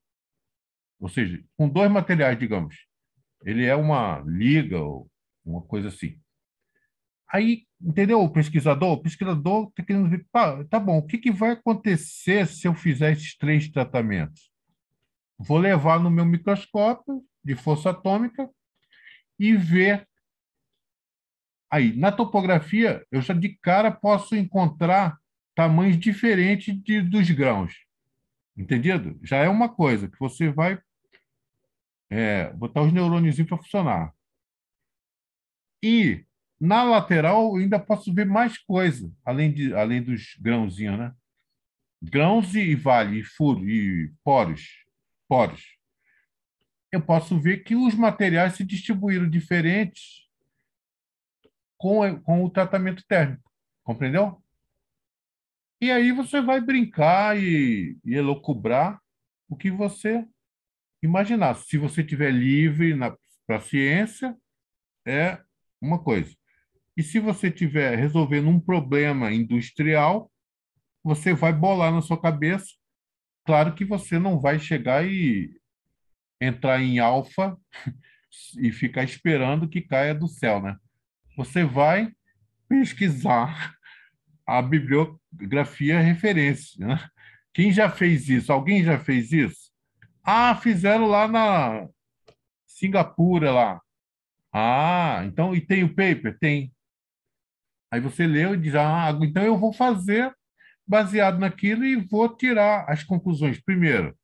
ou seja, com dois materiais, digamos. Ele é uma liga ou uma coisa assim. Aí, entendeu o pesquisador? O pesquisador está querendo ver, pá, tá bom, o que, que vai acontecer se eu fizer esses três tratamentos? Vou levar no meu microscópio de força atômica, e ver. Aí, na topografia, eu já de cara posso encontrar tamanhos diferentes de, dos grãos. Entendido? Já é uma coisa que você vai é, botar os neurônios para funcionar. E na lateral eu ainda posso ver mais coisa, além, de, além dos grãozinhos, né? Grãos e vale, e furo, e poros. Poros eu posso ver que os materiais se distribuíram diferentes com, com o tratamento térmico, compreendeu? E aí você vai brincar e, e elocubrar o que você imaginar. Se você tiver livre para a ciência, é uma coisa. E se você tiver resolvendo um problema industrial, você vai bolar na sua cabeça. Claro que você não vai chegar e entrar em alfa e ficar esperando que caia do céu, né? Você vai pesquisar a bibliografia referência, né? Quem já fez isso? Alguém já fez isso? Ah, fizeram lá na Singapura lá. Ah, então e tem o paper? Tem. Aí você leu e diz: "Ah, então eu vou fazer baseado naquilo e vou tirar as conclusões primeiro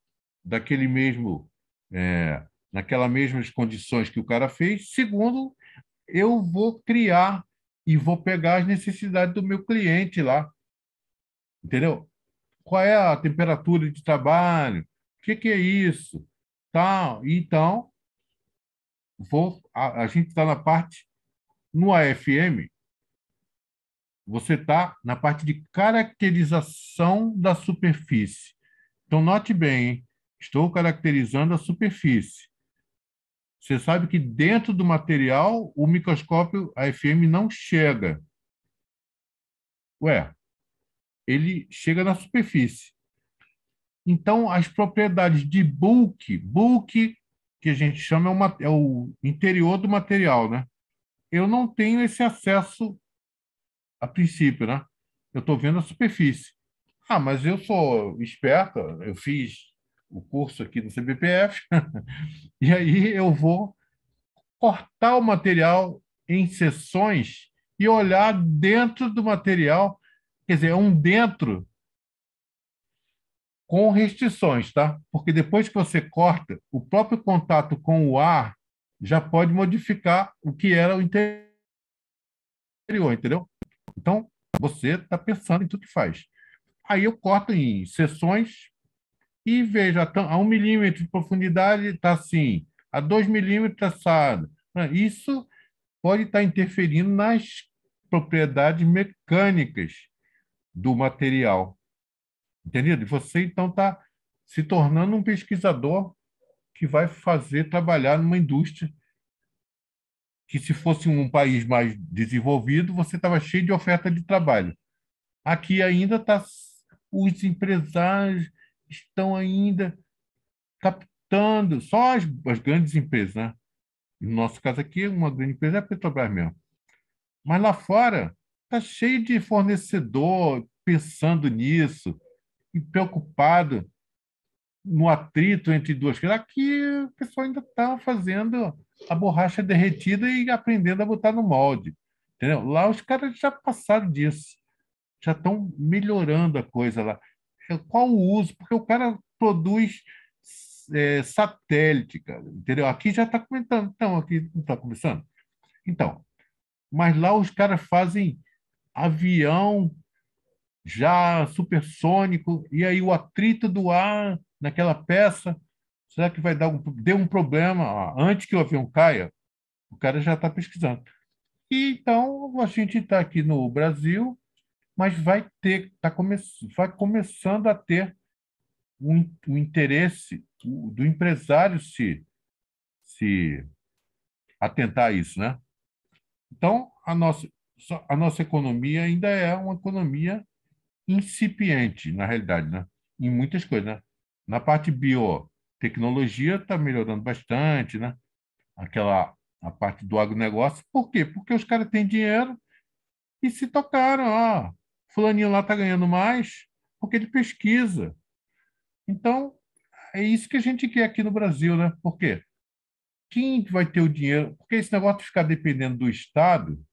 daquele mesmo é, naquelas mesmas condições que o cara fez. Segundo, eu vou criar e vou pegar as necessidades do meu cliente lá. Entendeu? Qual é a temperatura de trabalho? O que, que é isso? Tá, então, vou, a, a gente está na parte, no AFM, você está na parte de caracterização da superfície. Então, note bem, hein? Estou caracterizando a superfície. Você sabe que dentro do material o microscópio AFM não chega. Ué, ele chega na superfície. Então, as propriedades de bulk, bulk que a gente chama é, é o interior do material, né? Eu não tenho esse acesso a princípio, né? Eu estou vendo a superfície. Ah, mas eu sou esperta, eu fiz o curso aqui do CBPF, e aí eu vou cortar o material em seções e olhar dentro do material, quer dizer, é um dentro com restrições, tá? Porque depois que você corta, o próprio contato com o ar já pode modificar o que era o interior, entendeu? Então, você está pensando em tudo que faz. Aí eu corto em sessões e veja, tá, a um milímetro de profundidade está assim, a dois milímetros está assado. Ah, isso pode estar tá interferindo nas propriedades mecânicas do material. Entendido? Você, então, está se tornando um pesquisador que vai fazer trabalhar numa indústria que, se fosse um país mais desenvolvido, você estava cheio de oferta de trabalho. Aqui ainda está os empresários, estão ainda captando, só as, as grandes empresas, né? No nosso caso aqui, uma grande empresa é a Petrobras mesmo. Mas lá fora, está cheio de fornecedor pensando nisso e preocupado no atrito entre duas coisas. Aqui o pessoal ainda está fazendo a borracha derretida e aprendendo a botar no molde. Entendeu? Lá os caras já passaram disso, já estão melhorando a coisa lá. É, qual o uso, porque o cara produz é, satélite, cara, entendeu? Aqui já está comentando, então, aqui não está começando. Então, mas lá os caras fazem avião já supersônico, e aí o atrito do ar naquela peça, será que vai dar um deu um problema ó, antes que o avião caia? O cara já está pesquisando. E, então, a gente está aqui no Brasil, mas vai ter, tá come, vai começando a ter o um, um interesse do empresário se, se atentar a isso, né? Então, a nossa, a nossa economia ainda é uma economia incipiente, na realidade, né? em muitas coisas. Né? Na parte biotecnologia está melhorando bastante, né? aquela a parte do agronegócio. Por quê? Porque os caras têm dinheiro e se tocaram. Ó, Fulaninho lá está ganhando mais porque ele pesquisa. Então, é isso que a gente quer aqui no Brasil, né? Por quê? Quem vai ter o dinheiro? Porque esse negócio de ficar dependendo do Estado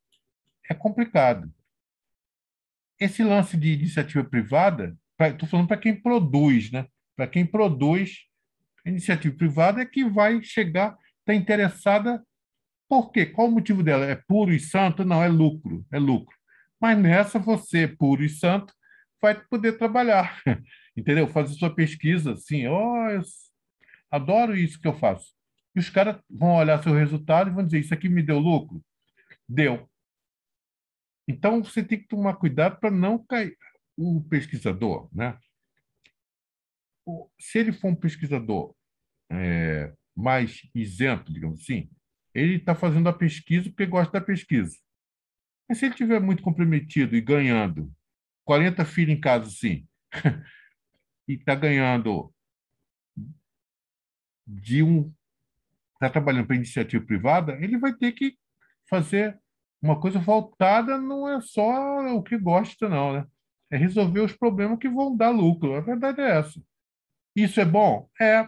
é complicado. Esse lance de iniciativa privada, estou falando para quem produz, né? Para quem produz, iniciativa privada é que vai chegar, está interessada. Por quê? Qual o motivo dela? É puro e santo? Não, é lucro, é lucro. Mas nessa você, puro e santo, vai poder trabalhar, entendeu? Fazer sua pesquisa assim, ó, oh, eu adoro isso que eu faço. E os caras vão olhar seu resultado e vão dizer, isso aqui me deu lucro? Deu. Então, você tem que tomar cuidado para não cair o pesquisador, né? Se ele for um pesquisador é, mais isento, digamos assim, ele está fazendo a pesquisa porque gosta da pesquisa. Mas se ele tiver muito comprometido e ganhando 40 filhos em casa, sim, e está ganhando de um. está trabalhando para iniciativa privada, ele vai ter que fazer uma coisa voltada, não é só o que gosta, não, né? É resolver os problemas que vão dar lucro. A verdade é essa. Isso é bom? É,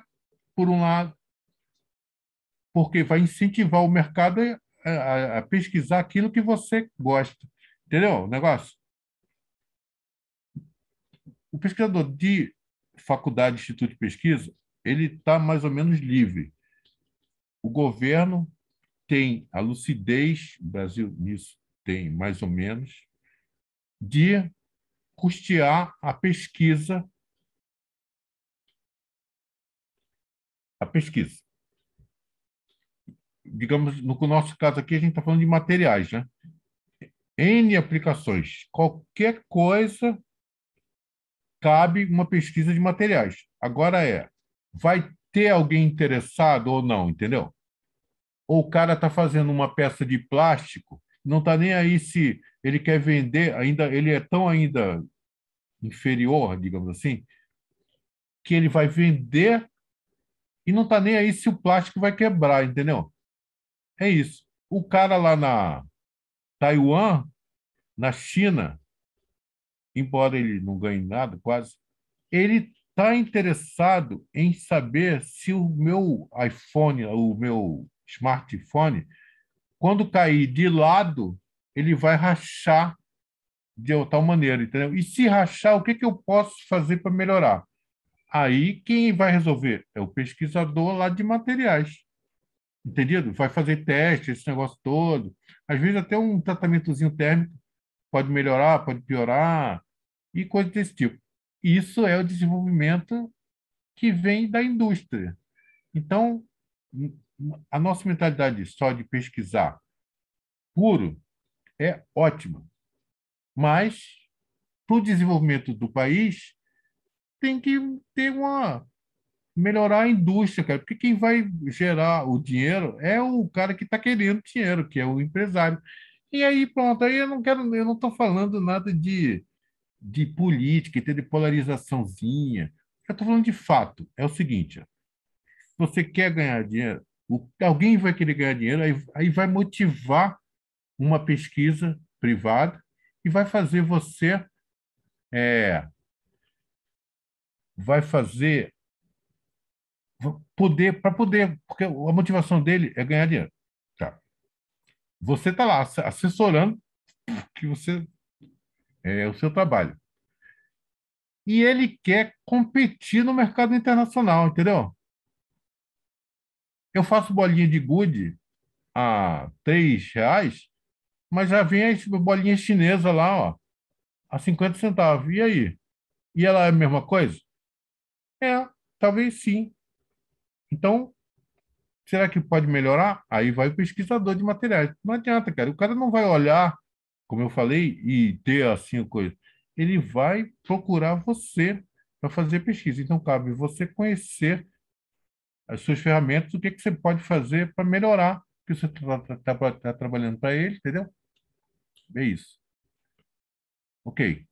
por um lado, porque vai incentivar o mercado a, a pesquisar aquilo que você gosta. Entendeu o negócio? O pesquisador de faculdade, instituto de pesquisa, ele está mais ou menos livre. O governo tem a lucidez, o Brasil nisso tem mais ou menos, de custear a pesquisa. A pesquisa digamos, no nosso caso aqui, a gente está falando de materiais, né? N aplicações. Qualquer coisa cabe uma pesquisa de materiais. Agora é, vai ter alguém interessado ou não, entendeu? Ou o cara está fazendo uma peça de plástico, não está nem aí se ele quer vender, ainda ele é tão ainda inferior, digamos assim, que ele vai vender e não está nem aí se o plástico vai quebrar, entendeu? É isso. O cara lá na Taiwan, na China, embora ele não ganhe nada quase, ele está interessado em saber se o meu iPhone, o meu smartphone, quando cair de lado, ele vai rachar de tal maneira, entendeu? E se rachar, o que, que eu posso fazer para melhorar? Aí quem vai resolver? É o pesquisador lá de materiais entendido? Vai fazer teste, esse negócio todo. Às vezes até um tratamentozinho térmico pode melhorar, pode piorar, e coisas desse tipo. Isso é o desenvolvimento que vem da indústria. Então, a nossa mentalidade só de pesquisar puro é ótima, mas para o desenvolvimento do país tem que ter uma melhorar a indústria, cara, porque quem vai gerar o dinheiro é o cara que está querendo dinheiro, que é o empresário. E aí, pronto, aí eu não quero, eu não estou falando nada de, de política, de polarizaçãozinha. Eu estou falando de fato. É o seguinte: se você quer ganhar dinheiro, o, alguém vai querer ganhar dinheiro, aí, aí vai motivar uma pesquisa privada e vai fazer você. É, vai fazer poder, para poder, porque a motivação dele é ganhar dinheiro. Tá. Você está lá assessorando que você é o seu trabalho. E ele quer competir no mercado internacional, entendeu? Eu faço bolinha de good a três reais, mas já vem a bolinha chinesa lá, ó, a 50 centavos. E aí? E ela é a mesma coisa? É, talvez sim. Então, será que pode melhorar? Aí vai o pesquisador de materiais. Não adianta, cara. O cara não vai olhar, como eu falei, e ter assim a coisa. Ele vai procurar você para fazer pesquisa. Então, cabe você conhecer as suas ferramentas, o que, que você pode fazer para melhorar o que você está tá, tá, tá, tá trabalhando para ele, entendeu? É isso. Ok.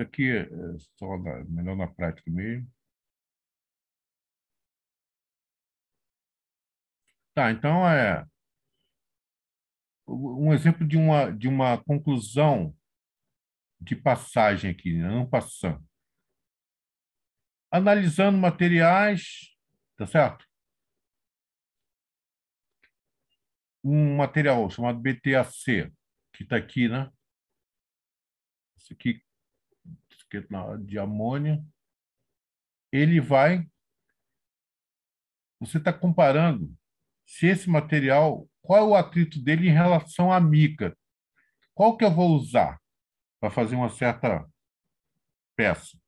Isso aqui é, é só na, melhor na prática mesmo. Tá, então é um exemplo de uma, de uma conclusão de passagem aqui, né? não passando. Analisando materiais, tá certo? Um material chamado BTAC, que está aqui, né? Esse aqui que de amônia, ele vai. Você está comparando se esse material, qual é o atrito dele em relação à mica? Qual que eu vou usar para fazer uma certa peça?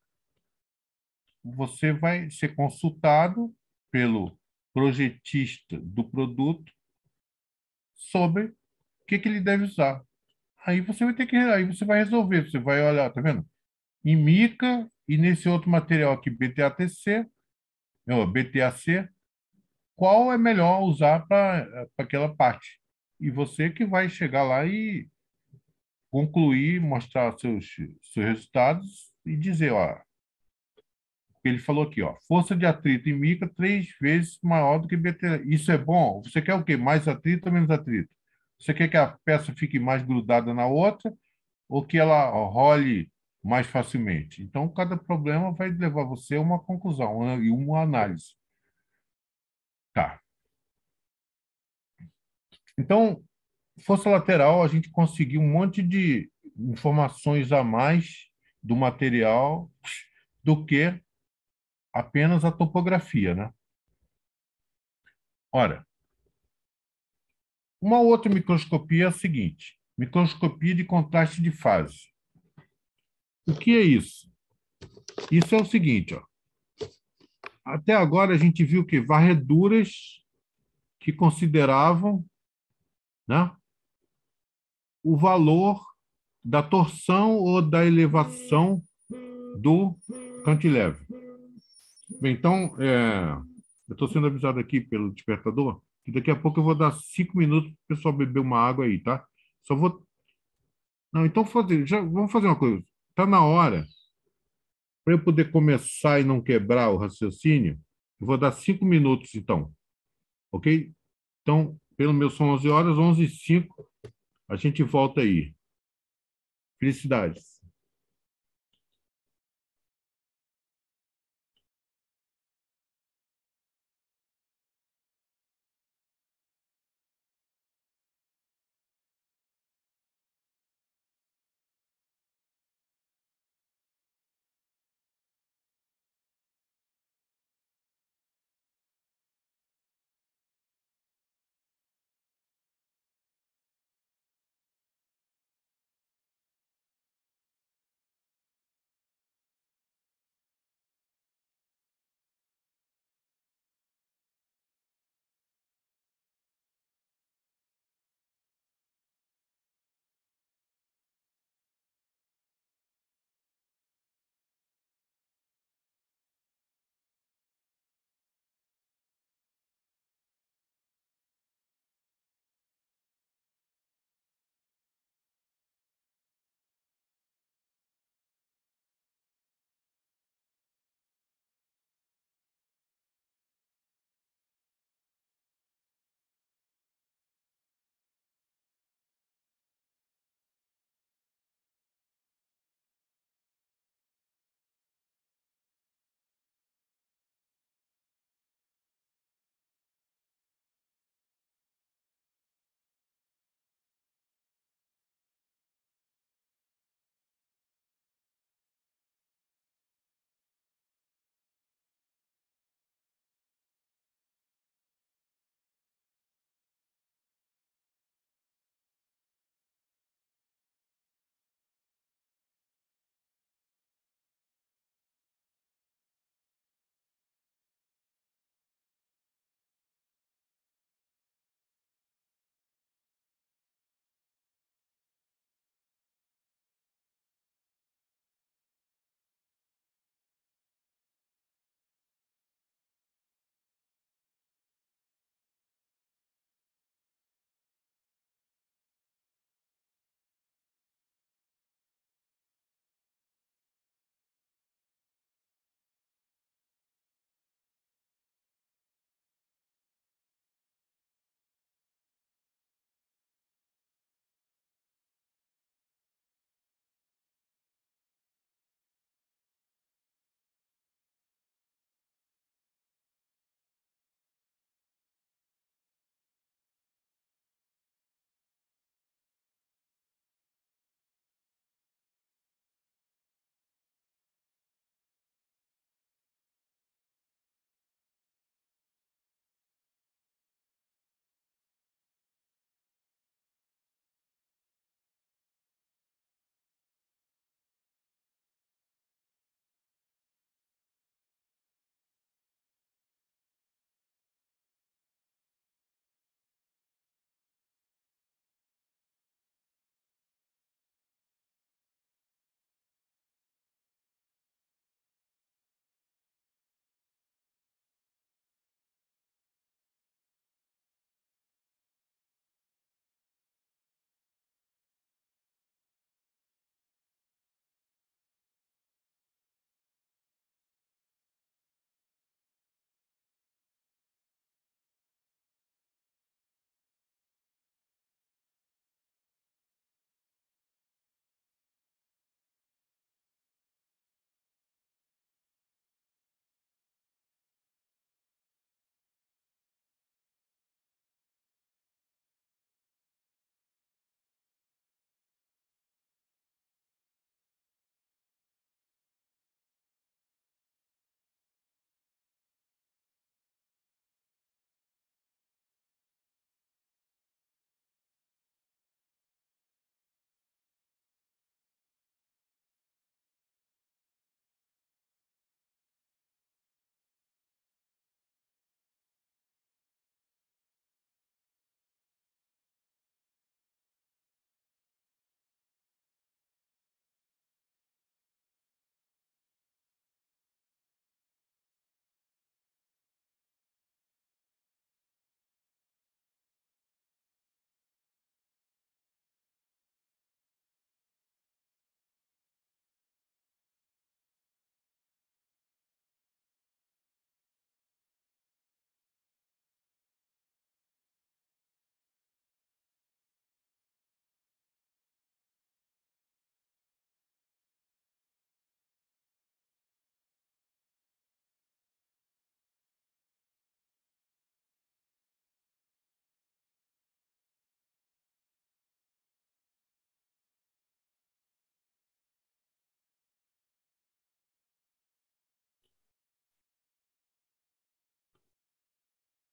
Você vai ser consultado pelo projetista do produto sobre o que, que ele deve usar. Aí você vai ter que, aí você vai resolver, você vai olhar, tá vendo? em mica e nesse outro material aqui, BTATC, não, né, BTAC, qual é melhor usar para aquela parte. E você que vai chegar lá e concluir, mostrar seus, seus resultados e dizer, ó, ele falou aqui, ó, força de atrito em mica três vezes maior do que BTAC, Isso é bom? Você quer o quê? Mais atrito ou menos atrito? Você quer que a peça fique mais grudada na outra ou que ela role mais facilmente. Então, cada problema vai levar você a uma conclusão né, e uma análise. Tá. Então, força lateral, a gente conseguiu um monte de informações a mais do material do que apenas a topografia, né? Ora, uma outra microscopia é a seguinte: microscopia de contraste de fase. O que é isso? Isso é o seguinte, ó. Até agora a gente viu que varreduras que consideravam, né, o valor da torção ou da elevação do cantilever. Bem, então, é, eu estou sendo avisado aqui pelo despertador que daqui a pouco eu vou dar cinco minutos para o pessoal beber uma água aí, tá? Só vou... Não, então fazer, já, vamos fazer uma coisa. Está na hora. Para eu poder começar e não quebrar o raciocínio, eu vou dar cinco minutos, então. Ok? Então, pelo meu são 11 horas, 11 e 5, a gente volta aí. Felicidades.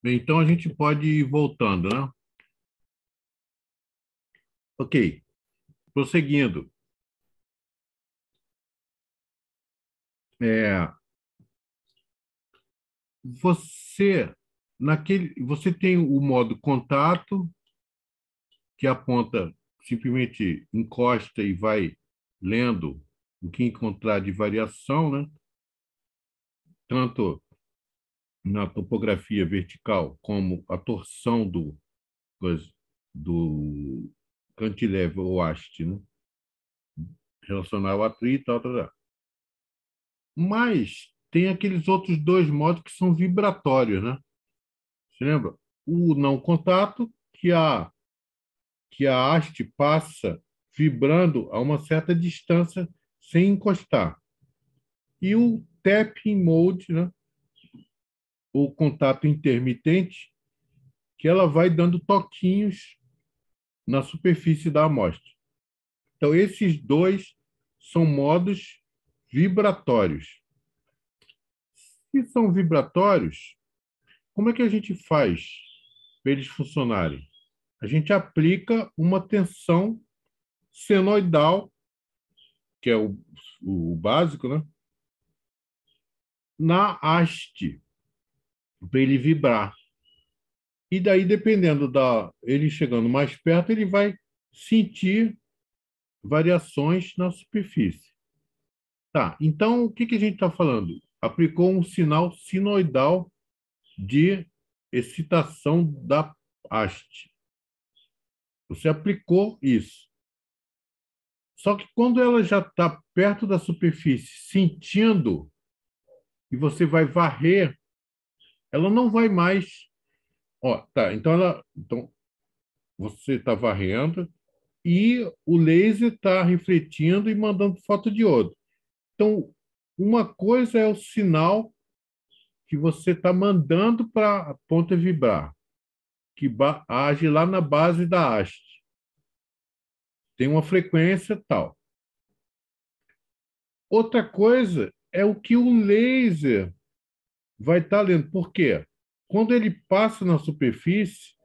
Bem, então a gente pode ir voltando, né? Ok, prosseguindo. É, você naquele você tem o modo contato que aponta simplesmente encosta e vai lendo o que encontrar de variação, né? Tanto na topografia vertical, como a torção do, do cantilever ou haste, né? relacionar ao atrito e tal, tal, tal. Mas tem aqueles outros dois modos que são vibratórios, né? Você lembra? O não contato, que a, que a haste passa vibrando a uma certa distância sem encostar. E o tapping mode, né? ou contato intermitente, que ela vai dando toquinhos na superfície da amostra. Então, esses dois são modos vibratórios. Se são vibratórios, como é que a gente faz para eles funcionarem? A gente aplica uma tensão senoidal, que é o, o básico, né? na haste para ele vibrar. E daí, dependendo da ele chegando mais perto, ele vai sentir variações na superfície. Tá, então o que, que a gente está falando? Aplicou um sinal sinoidal de excitação da haste. Você aplicou isso. Só que quando ela já está perto da superfície, sentindo, e você vai varrer ela não vai mais. Ó, tá, então ela. Então, você está varrendo e o laser está refletindo e mandando foto de outro. Então, uma coisa é o sinal que você está mandando para a ponta vibrar, que age lá na base da haste. Tem uma frequência tal. Outra coisa é o que o laser vai estar tá lendo. Por quê? Quando ele passa na superfície,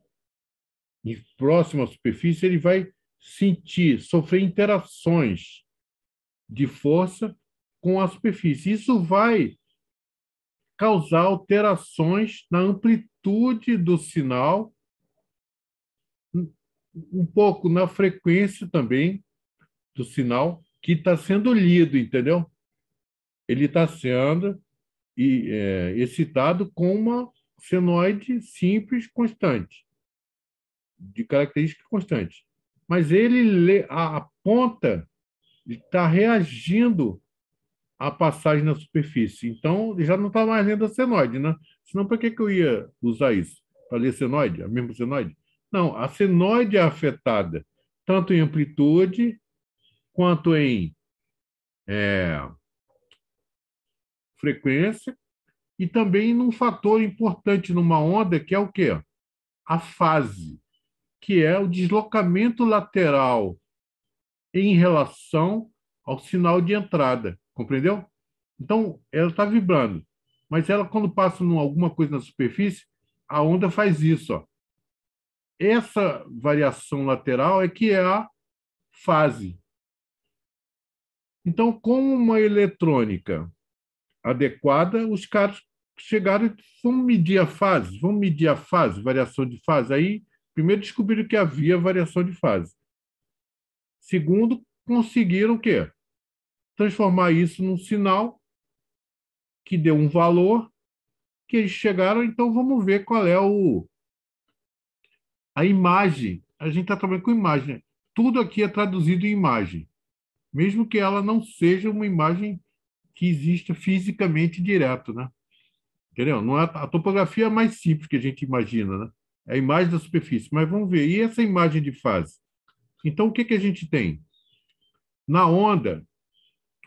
em próxima superfície, ele vai sentir, sofrer interações de força com a superfície. Isso vai causar alterações na amplitude do sinal, um pouco na frequência também do sinal que está sendo lido, entendeu? Ele está sendo e, é, excitado com uma senoide simples constante, de característica constante. Mas ele lê, a, a ponta está reagindo à passagem na superfície. Então, já não está mais lendo a senoide, né? Senão, para que, que eu ia usar isso? Para ler senoide? A mesma senoide? Não, a senoide é afetada, tanto em amplitude quanto em é, frequência, e também num fator importante numa onda, que é o quê? A fase, que é o deslocamento lateral em relação ao sinal de entrada, compreendeu? Então, ela está vibrando, mas ela, quando passa em alguma coisa na superfície, a onda faz isso. Ó. Essa variação lateral é que é a fase. Então, como uma eletrônica adequada, os caras chegaram e vamos medir a fase, vamos medir a fase, variação de fase. Aí, primeiro descobriram que havia variação de fase. Segundo, conseguiram o quê? Transformar isso num sinal que deu um valor que eles chegaram, então vamos ver qual é o a imagem. A gente está trabalhando com imagem. Tudo aqui é traduzido em imagem, mesmo que ela não seja uma imagem que exista fisicamente direto, né? Entendeu? Não é a topografia é mais simples que a gente imagina, né? É a imagem da superfície. Mas vamos ver, e essa imagem de fase? Então, o que, que a gente tem? Na onda,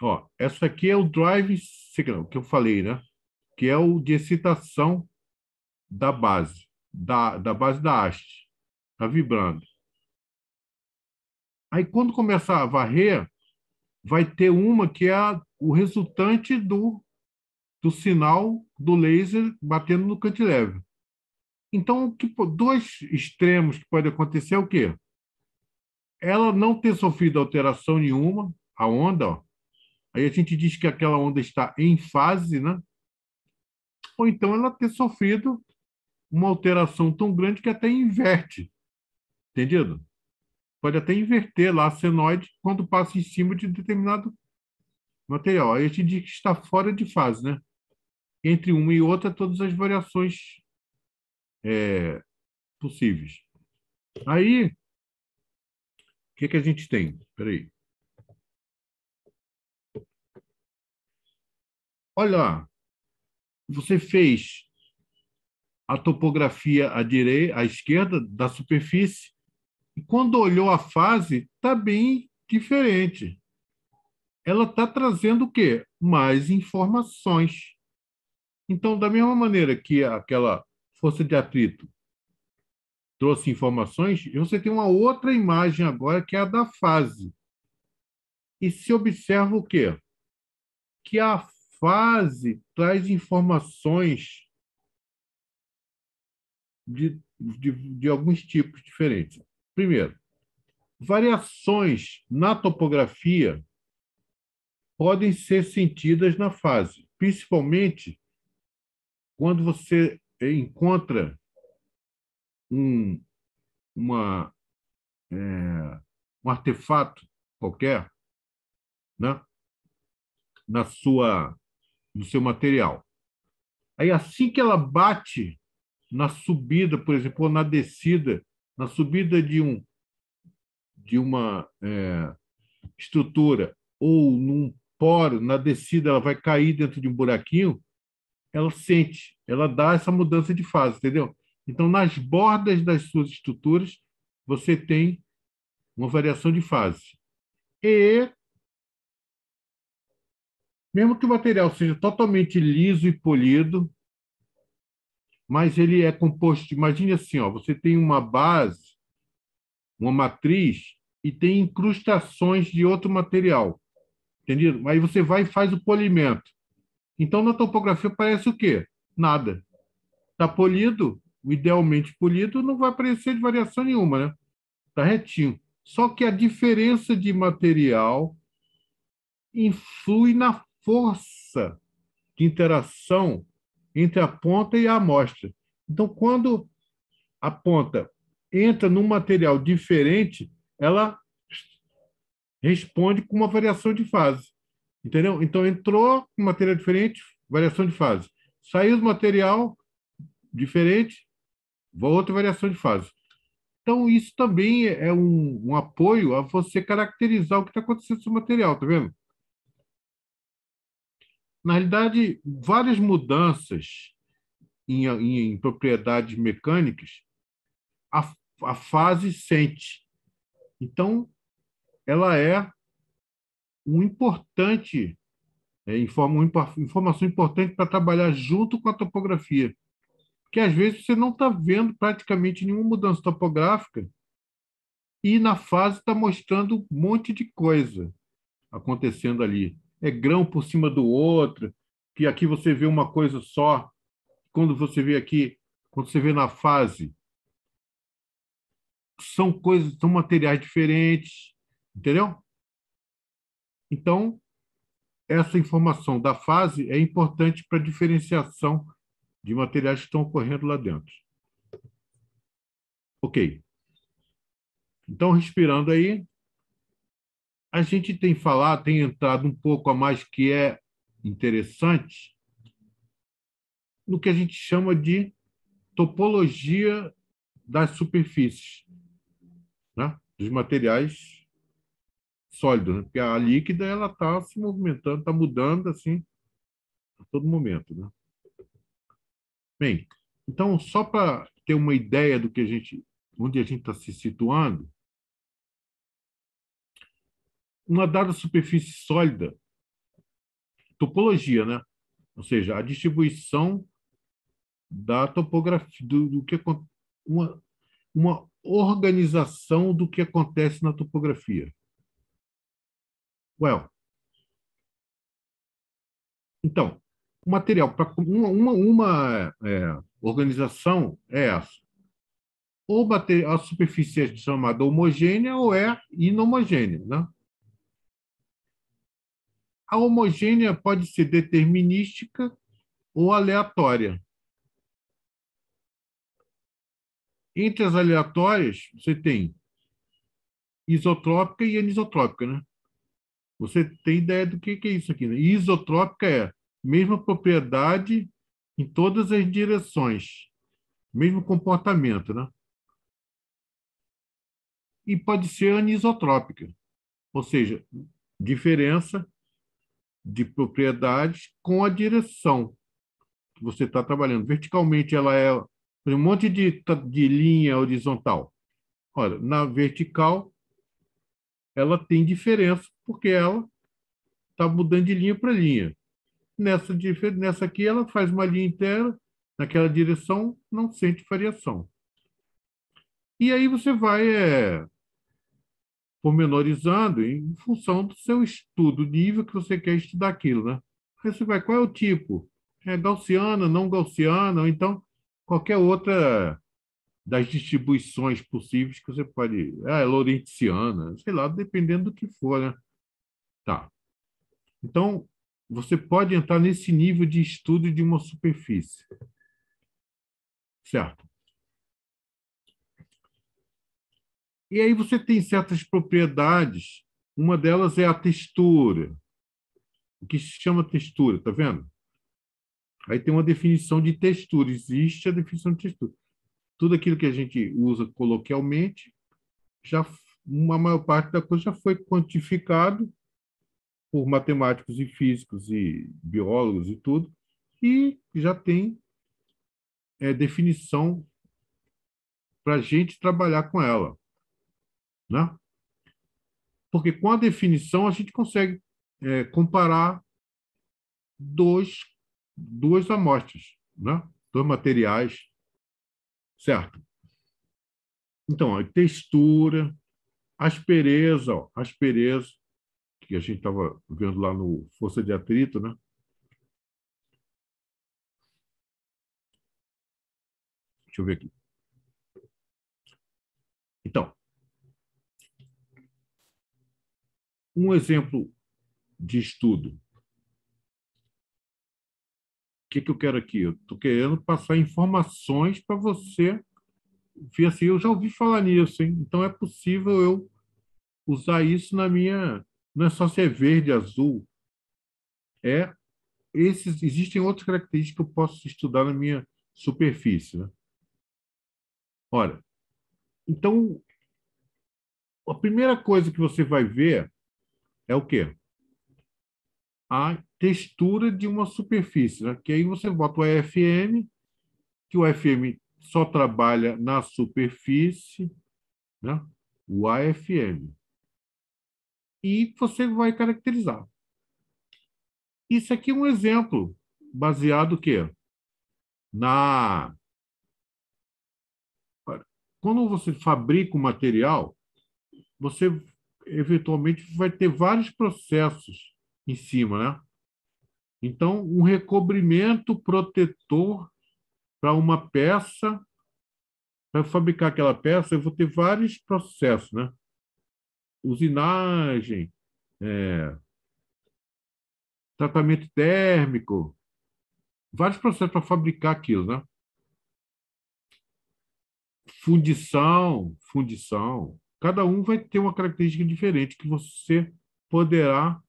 ó, essa aqui é o drive signal, que eu falei, né? Que é o de excitação da base, da, da base da haste. Está vibrando. Aí, quando começar a varrer, vai ter uma que é o resultante do, do sinal do laser batendo no cantilever. Então, tipo, dois extremos que pode acontecer é o quê? Ela não ter sofrido alteração nenhuma, a onda, ó. aí a gente diz que aquela onda está em fase, né? ou então ela ter sofrido uma alteração tão grande que até inverte. Entendido? Pode até inverter lá a senoide quando passa em cima de determinado material. Aí a gente diz que está fora de fase, né? Entre uma e outra, todas as variações é, possíveis. Aí, o que, que a gente tem? Espera aí. Olha lá, você fez a topografia à direita, à esquerda da superfície, e quando olhou a fase, está bem diferente. Ela está trazendo o quê? Mais informações. Então, da mesma maneira que aquela força de atrito trouxe informações, você tem uma outra imagem agora, que é a da fase. E se observa o quê? Que a fase traz informações de, de, de alguns tipos diferentes. Primeiro, variações na topografia podem ser sentidas na fase, principalmente quando você encontra um, uma, é, um artefato qualquer né, na sua, no seu material. Aí, assim que ela bate na subida, por exemplo, ou na descida na subida de um de uma é, estrutura ou num poro, na descida ela vai cair dentro de um buraquinho, ela sente, ela dá essa mudança de fase, entendeu? Então, nas bordas das suas estruturas, você tem uma variação de fase. E, mesmo que o material seja totalmente liso e polido, mas ele é composto. Imagine assim, ó, você tem uma base, uma matriz e tem incrustações de outro material, entendido? Aí você vai e faz o polimento. Então na topografia parece o quê? Nada. Está polido, idealmente polido, não vai aparecer de variação nenhuma, né? Está retinho. Só que a diferença de material influi na força de interação entre a ponta e a amostra. Então, quando a ponta entra num material diferente, ela responde com uma variação de fase. Entendeu? Então, entrou um material diferente, variação de fase. Saiu o material diferente, outra variação de fase. Então, isso também é um, um apoio a você caracterizar o que está acontecendo no o material, tá vendo? Na realidade, várias mudanças em, em, em propriedades mecânicas a, a fase sente. Então, ela é um importante é, informa, informação importante para trabalhar junto com a topografia, porque às vezes você não está vendo praticamente nenhuma mudança topográfica e na fase está mostrando um monte de coisa acontecendo ali é grão por cima do outro, que aqui você vê uma coisa só. Quando você vê aqui, quando você vê na fase, são coisas, são materiais diferentes, entendeu? Então, essa informação da fase é importante para a diferenciação de materiais que estão ocorrendo lá dentro. Ok. Então, respirando aí, a gente tem falado, tem entrado um pouco a mais, que é interessante, no que a gente chama de topologia das superfícies, né? dos materiais sólidos, né? porque a líquida ela está se movimentando, está mudando assim a todo momento, né? Bem, então só para ter uma ideia do que a gente, onde a gente está se situando, uma dada superfície sólida, topologia, né? Ou seja, a distribuição da topografia, do, do que uma, uma organização do que acontece na topografia. Well, então, o material para uma, uma, uma é, organização é essa. Ou a superfície é chamada homogênea ou é inhomogênea. Né? A homogênea pode ser determinística ou aleatória. Entre as aleatórias, você tem isotrópica e anisotrópica, né? Você tem ideia do que é isso aqui, né? Isotrópica é mesma propriedade em todas as direções, mesmo comportamento, né? E pode ser anisotrópica, ou seja, diferença de propriedade com a direção que você está trabalhando. Verticalmente, ela é um monte de, de linha horizontal. Olha, na vertical, ela tem diferença, porque ela está mudando de linha para linha. Nessa, nessa aqui, ela faz uma linha inteira, naquela direção, não sente variação. E aí você vai é, pormenorizando em função do seu estudo, nível que você quer estudar aquilo, né? Aí você vai, qual é o tipo? É gaussiana, não gaussiana, ou então qualquer outra das distribuições possíveis que você pode... Ah, é lorentziana, sei lá, dependendo do que for, né? Tá. Então, você pode entrar nesse nível de estudo de uma superfície. Certo? E aí você tem certas propriedades, uma delas é a textura, o que se chama textura, tá vendo? Aí tem uma definição de textura, existe a definição de textura. Tudo aquilo que a gente usa coloquialmente, já uma maior parte da coisa já foi quantificado por matemáticos e físicos e biólogos e tudo, e já tem é, definição para a gente trabalhar com ela. Né? Porque com a definição a gente consegue é, comparar dois, duas amostras, né? dois materiais, certo? Então, a textura, aspereza, ó, aspereza, que a gente estava vendo lá no Força de Atrito, né? Deixa eu ver aqui. Então, Um exemplo de estudo. O que, que eu quero aqui? Eu estou querendo passar informações para você ver assim, eu já ouvi falar nisso, hein? então é possível eu usar isso na minha... Não é só ser verde, azul. É esses, existem outras características que eu posso estudar na minha superfície. Né? Olha, então, a primeira coisa que você vai ver é o quê? A textura de uma superfície, né? que aí você bota o EFM, que o EFM só trabalha na superfície, né? o AFM. E você vai caracterizar. Isso aqui é um exemplo baseado que na quando você fabrica o um material, você eventualmente vai ter vários processos em cima, né? Então, um recobrimento protetor para uma peça, para fabricar aquela peça, eu vou ter vários processos, né? Usinagem, é, tratamento térmico, vários processos para fabricar aquilo, né? Fundição, fundição, Cada um vai ter uma característica diferente que você poderá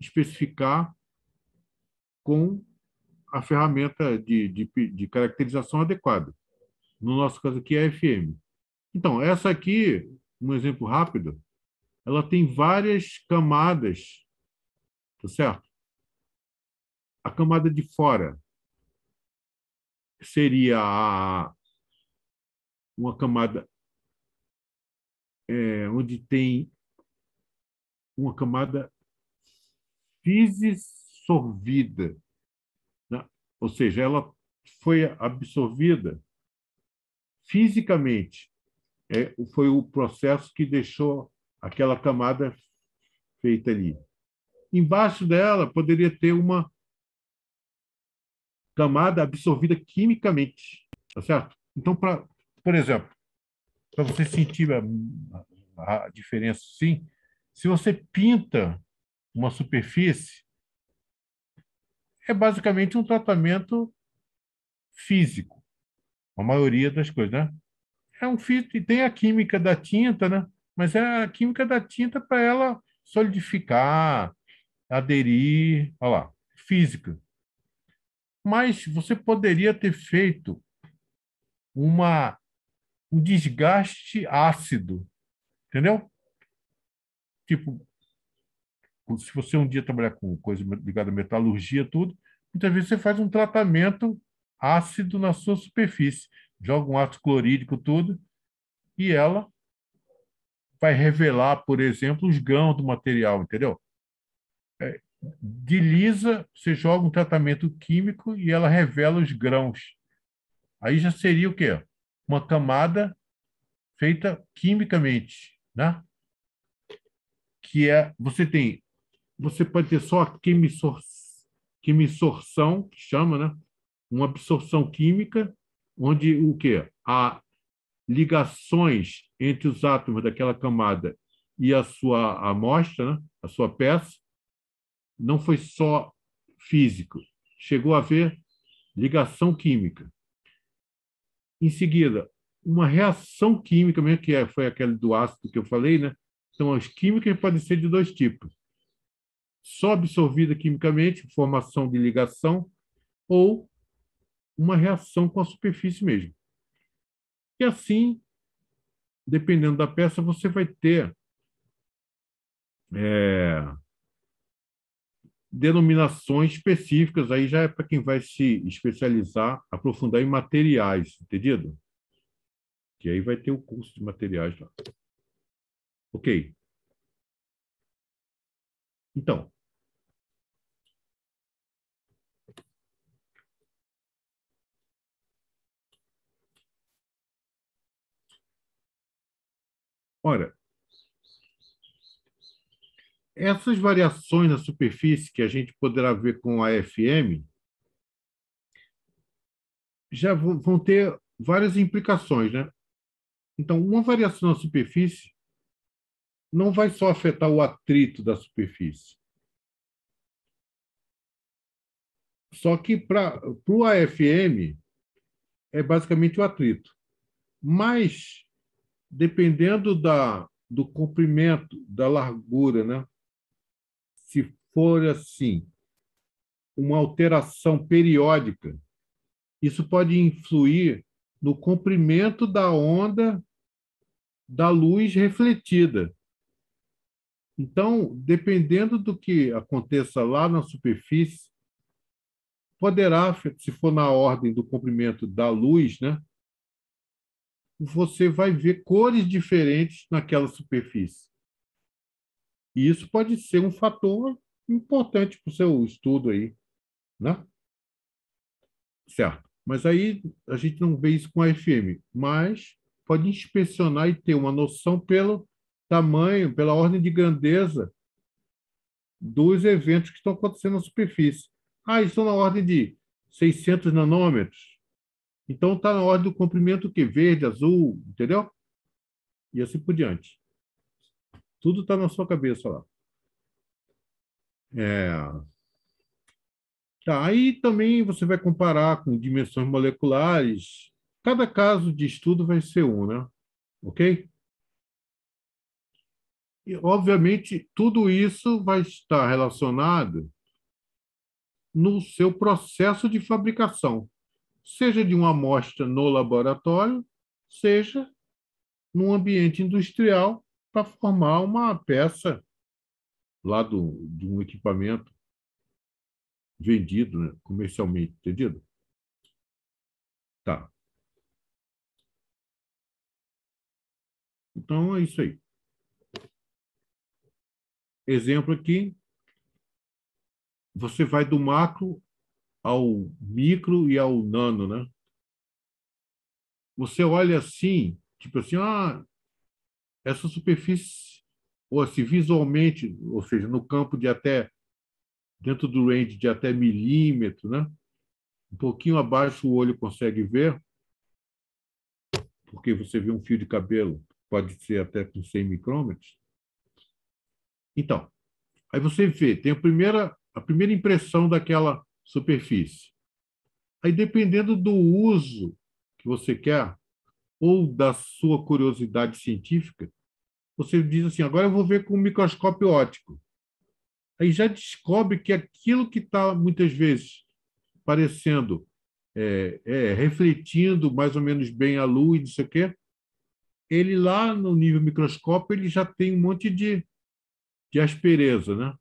especificar com a ferramenta de, de, de caracterização adequada. No nosso caso aqui é a FM. Então, essa aqui, um exemplo rápido, ela tem várias camadas, tá certo? A camada de fora seria uma camada é, onde tem uma camada fissorvida, né? ou seja, ela foi absorvida fisicamente. É, foi o processo que deixou aquela camada feita ali. Embaixo dela poderia ter uma camada absorvida quimicamente, tá certo? Então, pra, por exemplo, para você sentir a, a diferença, sim. Se você pinta uma superfície, é basicamente um tratamento físico, a maioria das coisas, né? É um fito e tem a química da tinta, né? Mas é a química da tinta para ela solidificar, aderir, olha lá, física. Mas você poderia ter feito uma o desgaste ácido, entendeu? Tipo, se você um dia trabalhar com coisa ligada à metalurgia, tudo, muitas vezes você faz um tratamento ácido na sua superfície, joga um ácido clorídrico, tudo, e ela vai revelar, por exemplo, os grãos do material, entendeu? É, dilisa, você joga um tratamento químico e ela revela os grãos. Aí já seria o quê? uma camada feita quimicamente, né? Que é, você tem, você pode ter só a quimissorção, que chama, né? Uma absorção química, onde o quê? Há ligações entre os átomos daquela camada e a sua amostra, né? a sua peça, não foi só físico, chegou a haver ligação química. Em seguida, uma reação química, mesmo que é, foi aquela do ácido que eu falei, né? Então, as químicas podem ser de dois tipos. Só absorvida quimicamente, formação de ligação, ou uma reação com a superfície mesmo. E assim, dependendo da peça, você vai ter é, denominações específicas, aí já é para quem vai se especializar, aprofundar em materiais, entendido? Que aí vai ter o curso de materiais lá. Ok. Então. Ora, essas variações na superfície que a gente poderá ver com a FM já vão ter várias implicações, né? Então, uma variação na superfície não vai só afetar o atrito da superfície. Só que para o AFM é basicamente o atrito. Mas, dependendo da, do comprimento, da largura, né? for assim uma alteração periódica, isso pode influir no comprimento da onda da luz refletida. Então, dependendo do que aconteça lá na superfície, poderá, se for na ordem do comprimento da luz, né, você vai ver cores diferentes naquela superfície. E isso pode ser um fator importante para o seu estudo aí, né? Certo. Mas aí a gente não vê isso com a FM, mas pode inspecionar e ter uma noção pelo tamanho, pela ordem de grandeza dos eventos que estão acontecendo na superfície. Ah, estão na ordem de 600 nanômetros. Então está na ordem do comprimento que verde, azul, entendeu? E assim por diante. Tudo está na sua cabeça lá. É... Tá, aí também você vai comparar com dimensões moleculares. Cada caso de estudo vai ser um, né? Ok? E, obviamente, tudo isso vai estar relacionado no seu processo de fabricação, seja de uma amostra no laboratório, seja num ambiente industrial para formar uma peça lá do, de um equipamento vendido né, comercialmente, entendido? Tá. Então, é isso aí. Exemplo aqui. Você vai do macro ao micro e ao nano, né? Você olha assim, tipo assim, ah, essa superfície ou se assim, visualmente, ou seja, no campo de até dentro do range de até milímetro, né? Um pouquinho abaixo o olho consegue ver, porque você vê um fio de cabelo, pode ser até com 100 micrômetros. Então, aí você vê, tem a primeira, a primeira impressão daquela superfície. Aí, dependendo do uso que você quer, ou da sua curiosidade científica, você diz assim: agora eu vou ver com o microscópio óptico. Aí já descobre que aquilo que está muitas vezes parecendo, é, é, refletindo mais ou menos bem a luz, não sei o quê, ele lá no nível microscópio ele já tem um monte de, de aspereza, né?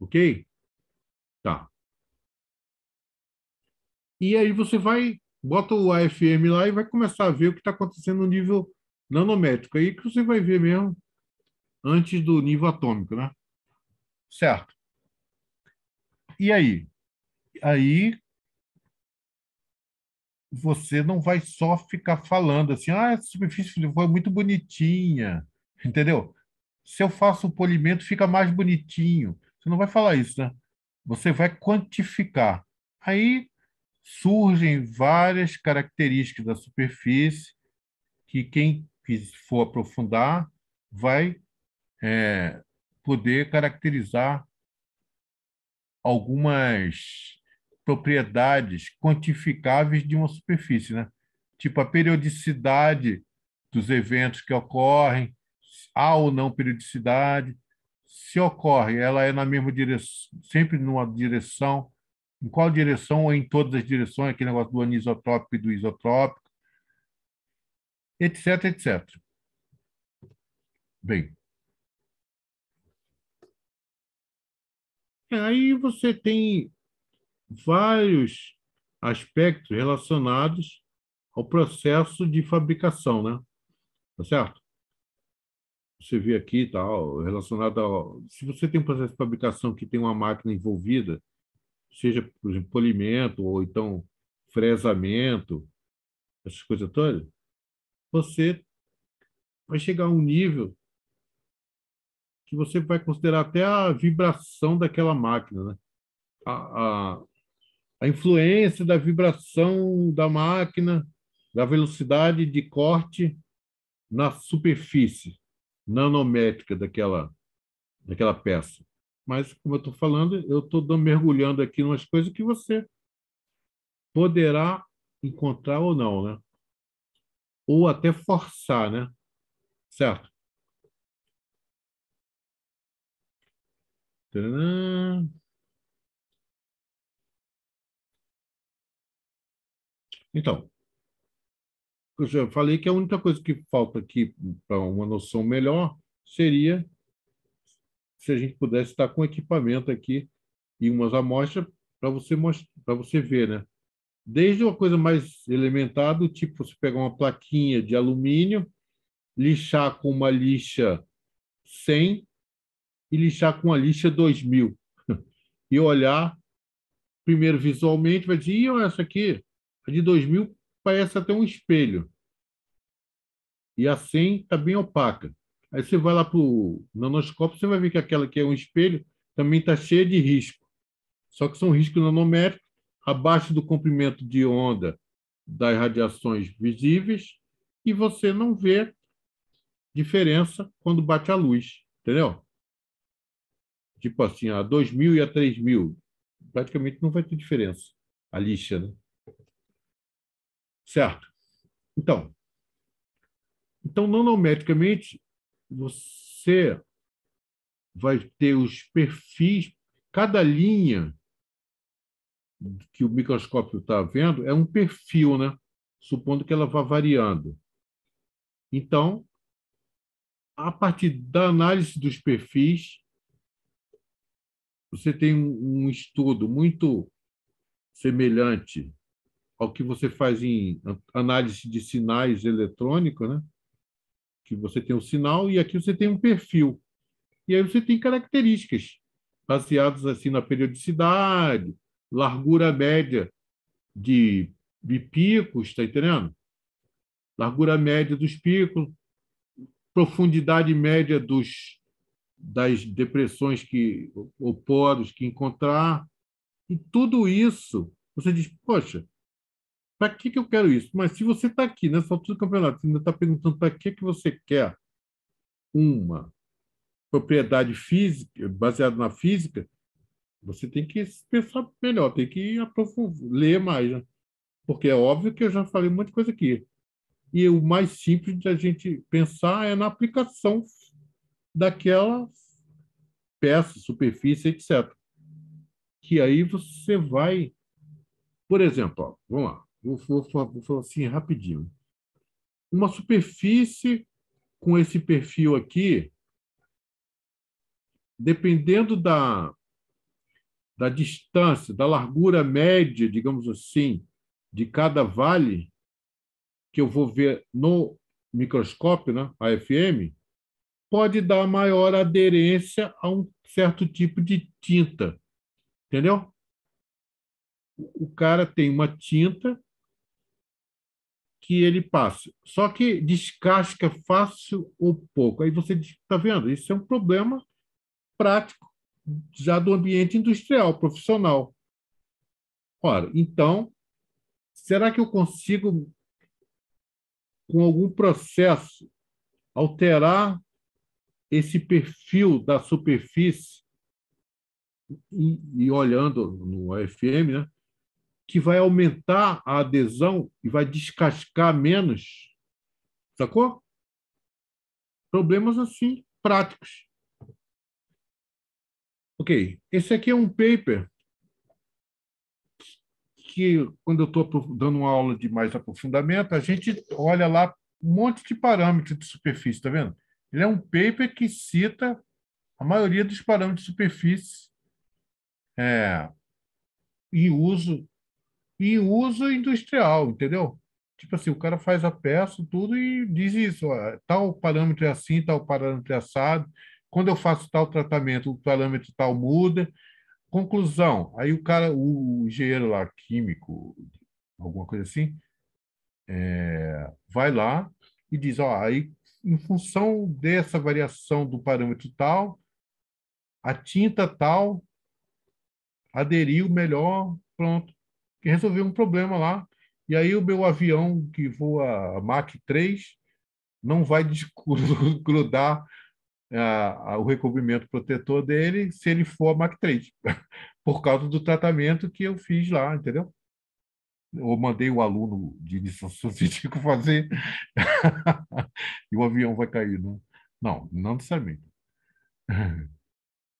Ok? Tá. E aí você vai, bota o AFM lá e vai começar a ver o que está acontecendo no nível nanométrico é aí que você vai ver mesmo antes do nível atômico, né? Certo. E aí? Aí você não vai só ficar falando assim, ah, essa superfície foi muito bonitinha, entendeu? Se eu faço o polimento, fica mais bonitinho. Você não vai falar isso, né? Você vai quantificar. Aí surgem várias características da superfície que quem que for aprofundar, vai é, poder caracterizar algumas propriedades quantificáveis de uma superfície, né? tipo a periodicidade dos eventos que ocorrem, há ou não periodicidade, se ocorre, ela é na mesma direção, sempre numa direção, em qual direção ou em todas as direções, aquele negócio do anisotrópico e do isotrópico, etc, etc. Bem. Aí você tem vários aspectos relacionados ao processo de fabricação, né? Tá certo? Você vê aqui tal, relacionado ao. Se você tem um processo de fabricação que tem uma máquina envolvida, seja, por exemplo, polimento ou então fresamento, essas coisas todas, você vai chegar a um nível que você vai considerar até a vibração daquela máquina, né? a, a, a influência da vibração da máquina, da velocidade de corte na superfície nanométrica daquela, daquela peça. Mas, como eu estou falando, eu estou mergulhando aqui em umas coisas que você poderá encontrar ou não, né? ou até forçar, né? Certo? Tadã. Então, eu já falei que a única coisa que falta aqui para uma noção melhor seria se a gente pudesse estar com equipamento aqui e umas amostras para você para você ver, né? Desde uma coisa mais elementar, do tipo você pegar uma plaquinha de alumínio, lixar com uma lixa 100 e lixar com uma lixa 2000. E olhar, primeiro visualmente, vai dizer: Ih, essa aqui, a de 2000 parece até um espelho. E a 100 está bem opaca. Aí você vai lá para o nanoscópio, você vai ver que aquela que é um espelho também está cheia de risco. Só que são riscos nanométricos abaixo do comprimento de onda das radiações visíveis e você não vê diferença quando bate a luz, entendeu? Tipo assim, a 2000 e a 3000, praticamente não vai ter diferença a lixa, né? Certo? Então, então nanometricamente você vai ter os perfis, cada linha que o microscópio está vendo é um perfil, né? Supondo que ela vá variando. Então, a partir da análise dos perfis, você tem um estudo muito semelhante ao que você faz em análise de sinais eletrônicos, né? Que você tem um sinal e aqui você tem um perfil. E aí você tem características baseadas assim na periodicidade, largura média de, de picos, está entendendo? Largura média dos picos, profundidade média dos, das depressões que, ou poros que encontrar. E tudo isso, você diz, poxa, para que, que eu quero isso? Mas se você está aqui nessa altura do campeonato, você ainda está perguntando para que, que você quer uma propriedade física, baseada na física, você tem que pensar melhor, tem que aprofundar, ler mais, né? porque é óbvio que eu já falei muita coisa aqui. E o mais simples de a gente pensar é na aplicação daquela peça, superfície, etc. Que aí você vai, por exemplo, ó, vamos lá, vou, vou, vou falar assim rapidinho. Uma superfície com esse perfil aqui, dependendo da da distância, da largura média, digamos assim, de cada vale que eu vou ver no microscópio, né, AFM, pode dar maior aderência a um certo tipo de tinta. Entendeu? O cara tem uma tinta que ele passa, só que descasca fácil ou pouco. Aí você está vendo, isso é um problema prático já do ambiente industrial, profissional. Ora, então, será que eu consigo, com algum processo, alterar esse perfil da superfície e, e olhando no AFM, né, que vai aumentar a adesão e vai descascar menos? Sacou? Problemas assim, práticos. Ok, esse aqui é um paper que, quando eu estou dando uma aula de mais aprofundamento, a gente olha lá um monte de parâmetros de superfície, está vendo? Ele é um paper que cita a maioria dos parâmetros de superfície é, em uso em uso industrial, entendeu? Tipo assim, o cara faz a peça, tudo, e diz isso, ó, tal parâmetro é assim, tal parâmetro é assado, quando eu faço tal tratamento, o parâmetro tal muda. Conclusão, aí o cara, o, engenheiro lá, químico, alguma coisa assim, é, vai lá e diz, ó, aí em função dessa variação do parâmetro tal, a tinta tal aderiu melhor, pronto, resolveu um problema lá. E aí o meu avião que voa a Mach 3 não vai grudar a, a, o recobrimento protetor dele se ele for a Mac 3, por causa do tratamento que eu fiz lá, entendeu? ou mandei o aluno de iniciação científica fazer e o avião vai cair, não? Né? Não, não necessariamente.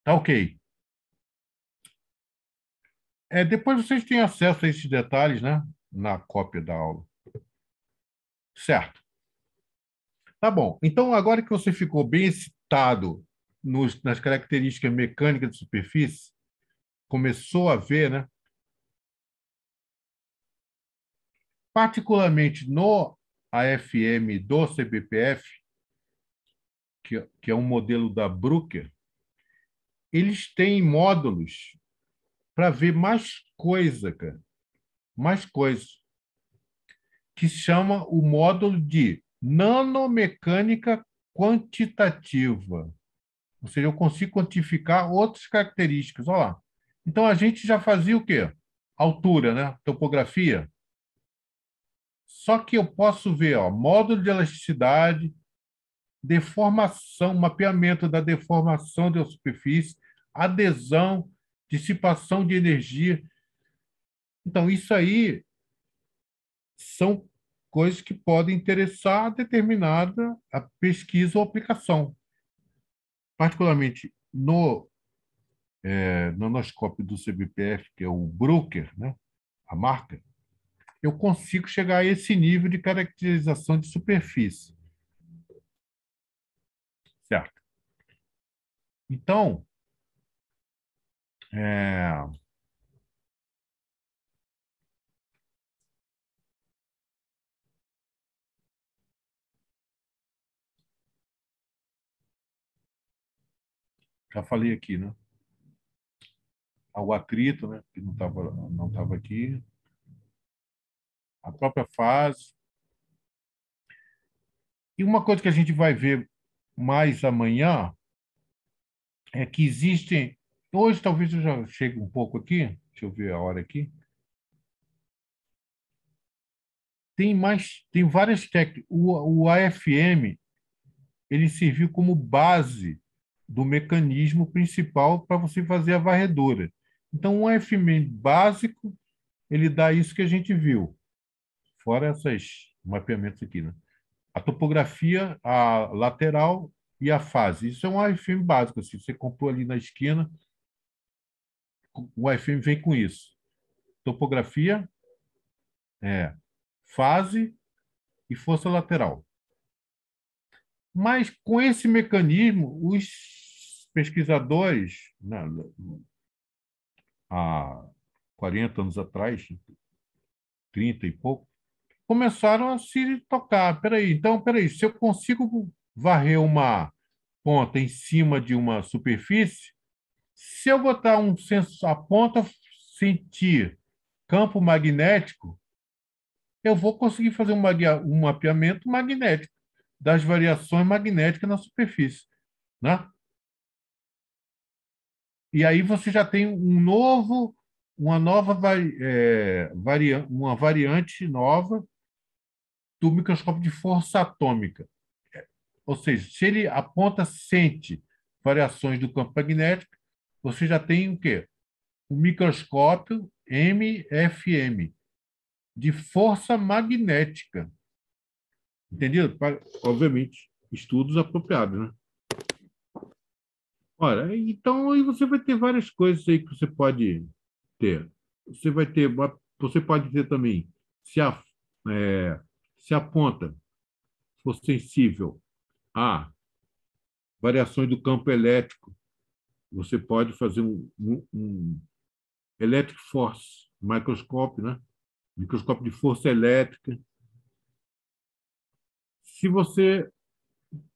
Tá ok. É, depois vocês têm acesso a esses detalhes, né? Na cópia da aula. Certo. Tá bom. Então, agora que você ficou bem resultado nos, nas características mecânicas de superfície, começou a ver, né? particularmente no AFM do CBPF, que, que é um modelo da Brucker, eles têm módulos para ver mais coisa, cara. Mais coisa. Que chama o módulo de nanomecânica quantitativa. Ou seja, eu consigo quantificar outras características. Olha lá. Então, a gente já fazia o quê? Altura, né? Topografia. Só que eu posso ver, ó, módulo de elasticidade, deformação, mapeamento da deformação da superfície, adesão, dissipação de energia. Então, isso aí são coisas que podem interessar a determinada a pesquisa ou aplicação. Particularmente no é, nanoscópio do CBPF, que é o broker, né, a marca, eu consigo chegar a esse nível de caracterização de superfície. Certo? Então, é, já falei aqui, né? o atrito, né? Que não estava não tava aqui. A própria fase. E uma coisa que a gente vai ver mais amanhã é que existem. Hoje, talvez eu já chegue um pouco aqui, deixa eu ver a hora aqui. Tem mais, tem várias técnicas. O, o AFM ele serviu como base do mecanismo principal para você fazer a varredura. Então, um FM básico, ele dá isso que a gente viu. Fora esses mapeamentos aqui, né? A topografia, a lateral e a fase. Isso é um AFM básico. Assim, você comprou ali na esquina, o AFM vem com isso. Topografia, é, fase e força lateral. Mas com esse mecanismo, os pesquisadores, né, há 40 anos atrás, 30 e pouco, começaram a se tocar. Peraí, então, peraí, se eu consigo varrer uma ponta em cima de uma superfície, se eu botar um sensor, a ponta sentir campo magnético, eu vou conseguir fazer um, um mapeamento magnético das variações magnéticas na superfície. Né? E aí você já tem um novo, uma nova vari, é, varia, uma variante nova do microscópio de força atômica. Ou seja, se ele aponta, sente variações do campo magnético, você já tem o quê? O microscópio MFM, de força magnética. Entendido? Para, obviamente, estudos apropriados, né? Ora, então aí você vai ter várias coisas aí que você pode ter. Você vai ter, você pode ter também se a, é, se aponta ponta for sensível a variações do campo elétrico, você pode fazer um, um, um electric force microscópio, né? microscópio de força elétrica, se você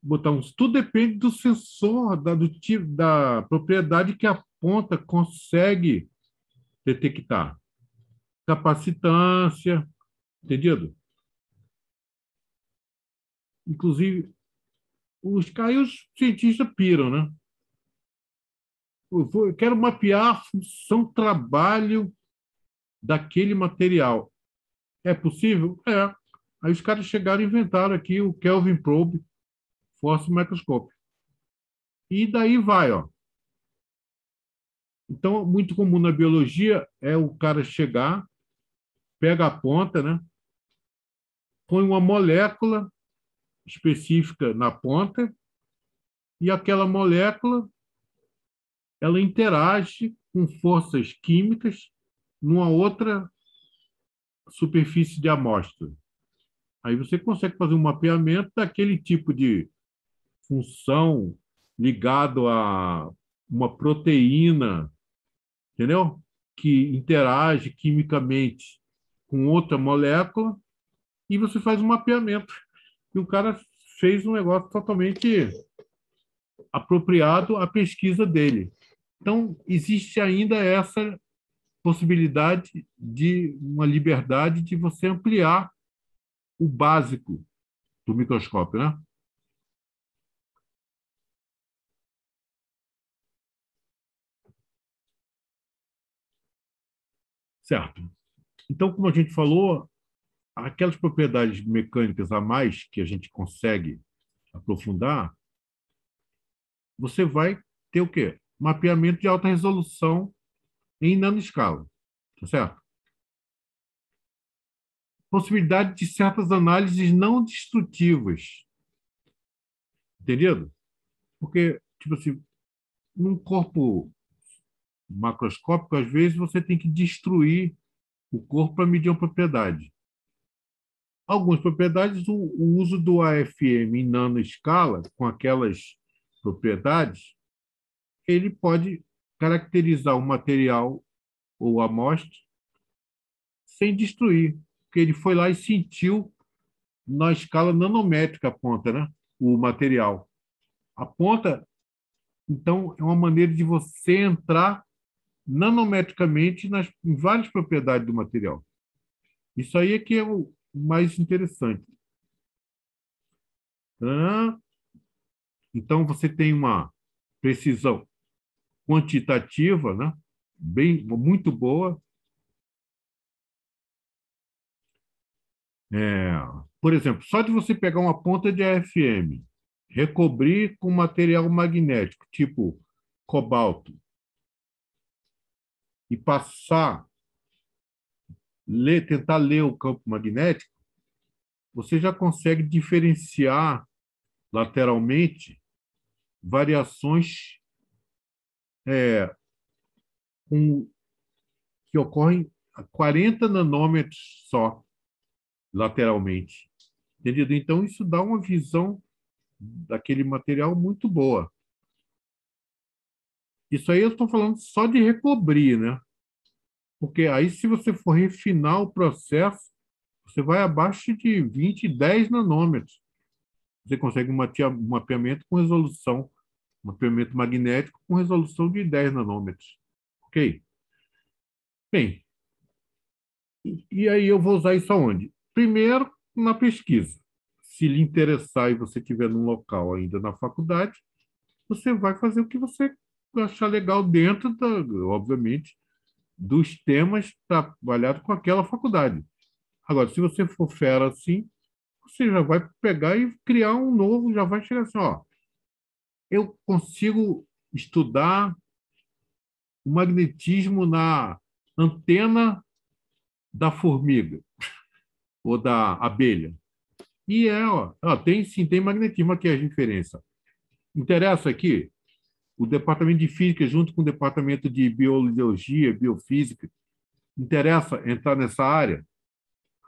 botar uns. Tudo depende do sensor, da, do tipo, da propriedade que a ponta consegue detectar. Capacitância, entendido? Inclusive, os caios cientistas piram, né? eu quero mapear a função trabalho daquele material. É possível? É. Aí os caras chegaram e inventaram aqui o Kelvin Probe Force Microscope. E daí vai, ó. Então, muito comum na biologia é o cara chegar, pega a ponta, né? põe uma molécula específica na ponta e aquela molécula ela interage com forças químicas numa outra superfície de amostra. Aí você consegue fazer um mapeamento daquele tipo de função ligado a uma proteína, entendeu? Que interage quimicamente com outra molécula e você faz um mapeamento. E o cara fez um negócio totalmente apropriado à pesquisa dele. Então, existe ainda essa possibilidade de uma liberdade de você ampliar o básico do microscópio, né? Certo. Então, como a gente falou, aquelas propriedades mecânicas a mais que a gente consegue aprofundar, você vai ter o quê? Mapeamento de alta resolução em nanoescala, tá certo? possibilidade de certas análises não destrutivas. Entendido? Porque, tipo assim, num corpo macroscópico, às vezes você tem que destruir o corpo para medir uma propriedade. Algumas propriedades, o, uso do AFM em nanoescala, com aquelas propriedades, ele pode caracterizar o material ou a amostra sem destruir, porque ele foi lá e sentiu na escala nanométrica a ponta, né? o material. A ponta, então, é uma maneira de você entrar nanometricamente nas, em várias propriedades do material. Isso aí é que é o mais interessante. Então, você tem uma precisão quantitativa, né? Bem, muito boa, É, por exemplo, só de você pegar uma ponta de AFM, recobrir com material magnético, tipo cobalto, e passar, ler, tentar ler o campo magnético, você já consegue diferenciar lateralmente variações é, que ocorrem a 40 nanômetros só lateralmente. Entendido? Então, isso dá uma visão daquele material muito boa. Isso aí eu estou falando só de recobrir, né? Porque aí, se você for refinar o processo, você vai abaixo de 20, 10 nanômetros. Você consegue um mapeamento com resolução, um mapeamento magnético com resolução de 10 nanômetros. Ok? Bem, e aí eu vou usar isso aonde? Primeiro, na pesquisa. Se lhe interessar e você tiver num local ainda na faculdade, você vai fazer o que você achar legal dentro, da, obviamente, dos temas trabalhados com aquela faculdade. Agora, se você for fera assim, você já vai pegar e criar um novo, já vai chegar assim, ó, eu consigo estudar o magnetismo na antena da formiga ou da abelha. E é, ó, ó, tem sim, tem magnetismo aqui é a diferença. Interessa aqui o departamento de física junto com o departamento de biologia, biofísica, interessa entrar nessa área?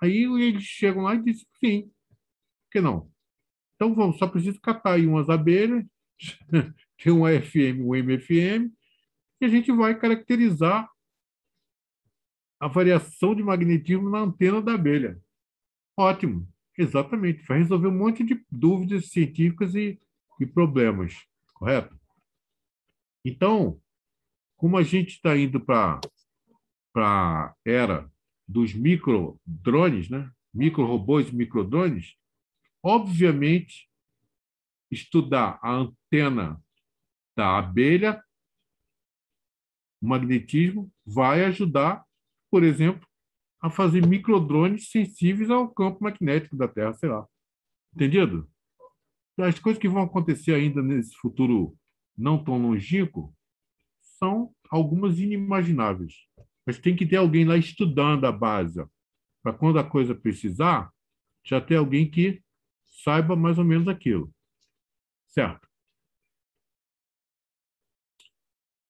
Aí eles chegam lá e dizem sim. Por que não? Então vamos, só preciso catar aí umas abelhas, tem um AFM, um MFM, e a gente vai caracterizar a variação de magnetismo na antena da abelha. Ótimo, exatamente. Vai resolver um monte de dúvidas científicas e, e problemas, correto? Então, como a gente está indo para a era dos micro drones né? micro-robôs e drones obviamente, estudar a antena da abelha, o magnetismo, vai ajudar, por exemplo, a fazer microdrones sensíveis ao campo magnético da Terra, sei lá. Entendido? Então, as coisas que vão acontecer ainda nesse futuro não tão longínquo são algumas inimagináveis. Mas tem que ter alguém lá estudando a base, para quando a coisa precisar, já ter alguém que saiba mais ou menos aquilo. Certo?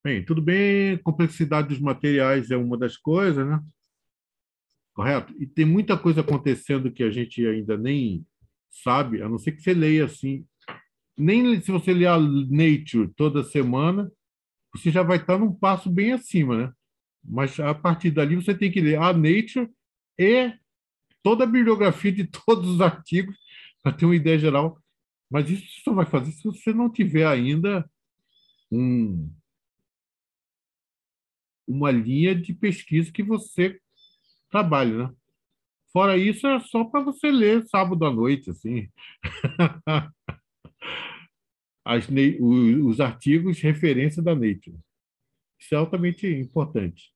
Bem, tudo bem, complexidade dos materiais é uma das coisas, né? correto? E tem muita coisa acontecendo que a gente ainda nem sabe, a não ser que você leia assim. Nem se você ler a Nature toda semana, você já vai estar num passo bem acima, né? Mas a partir dali você tem que ler a Nature e toda a bibliografia de todos os artigos para ter uma ideia geral. Mas isso só vai fazer se você não tiver ainda um, uma linha de pesquisa que você trabalho, né? Fora isso, é só para você ler sábado à noite, assim. As, os artigos referência da Nature. Isso é altamente importante.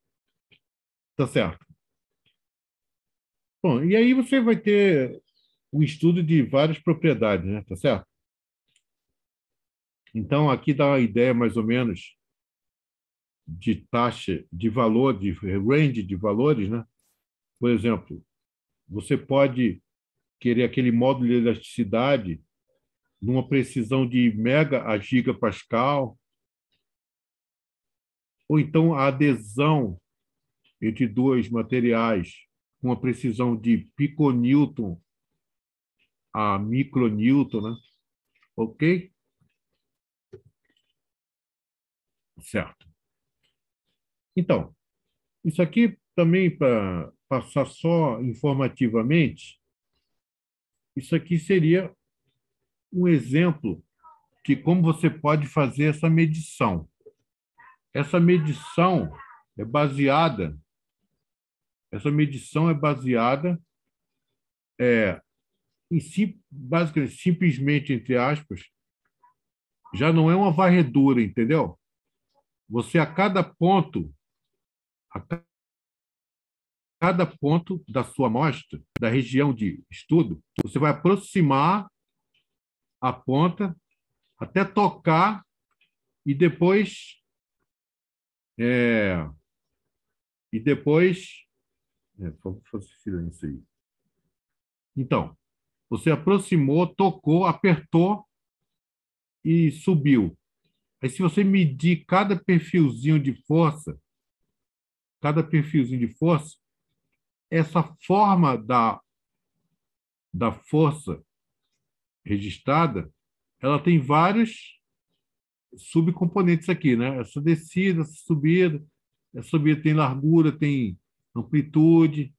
Tá certo. Bom, e aí você vai ter o estudo de várias propriedades, né? Tá certo? Então, aqui dá uma ideia mais ou menos de taxa, de valor, de range de valores, né? Por exemplo, você pode querer aquele módulo de elasticidade numa precisão de mega a gigapascal, ou então a adesão entre dois materiais com uma precisão de piconewton a micronewton, né? Ok? Certo. Então, isso aqui também para passar só informativamente, isso aqui seria um exemplo de como você pode fazer essa medição. Essa medição é baseada essa medição é baseada é, em sim, basicamente, simplesmente, entre aspas, já não é uma varredura, entendeu? Você, a cada ponto, a cada ponto da sua amostra, da região de estudo, você vai aproximar a ponta até tocar e depois é, e depois é, fazer isso aí. Então, você aproximou, tocou, apertou e subiu. Aí, se você medir cada perfilzinho de força, cada perfilzinho de força, essa forma da, da força registrada, ela tem vários subcomponentes aqui, né? Essa descida, essa subida, essa subida tem largura, tem amplitude,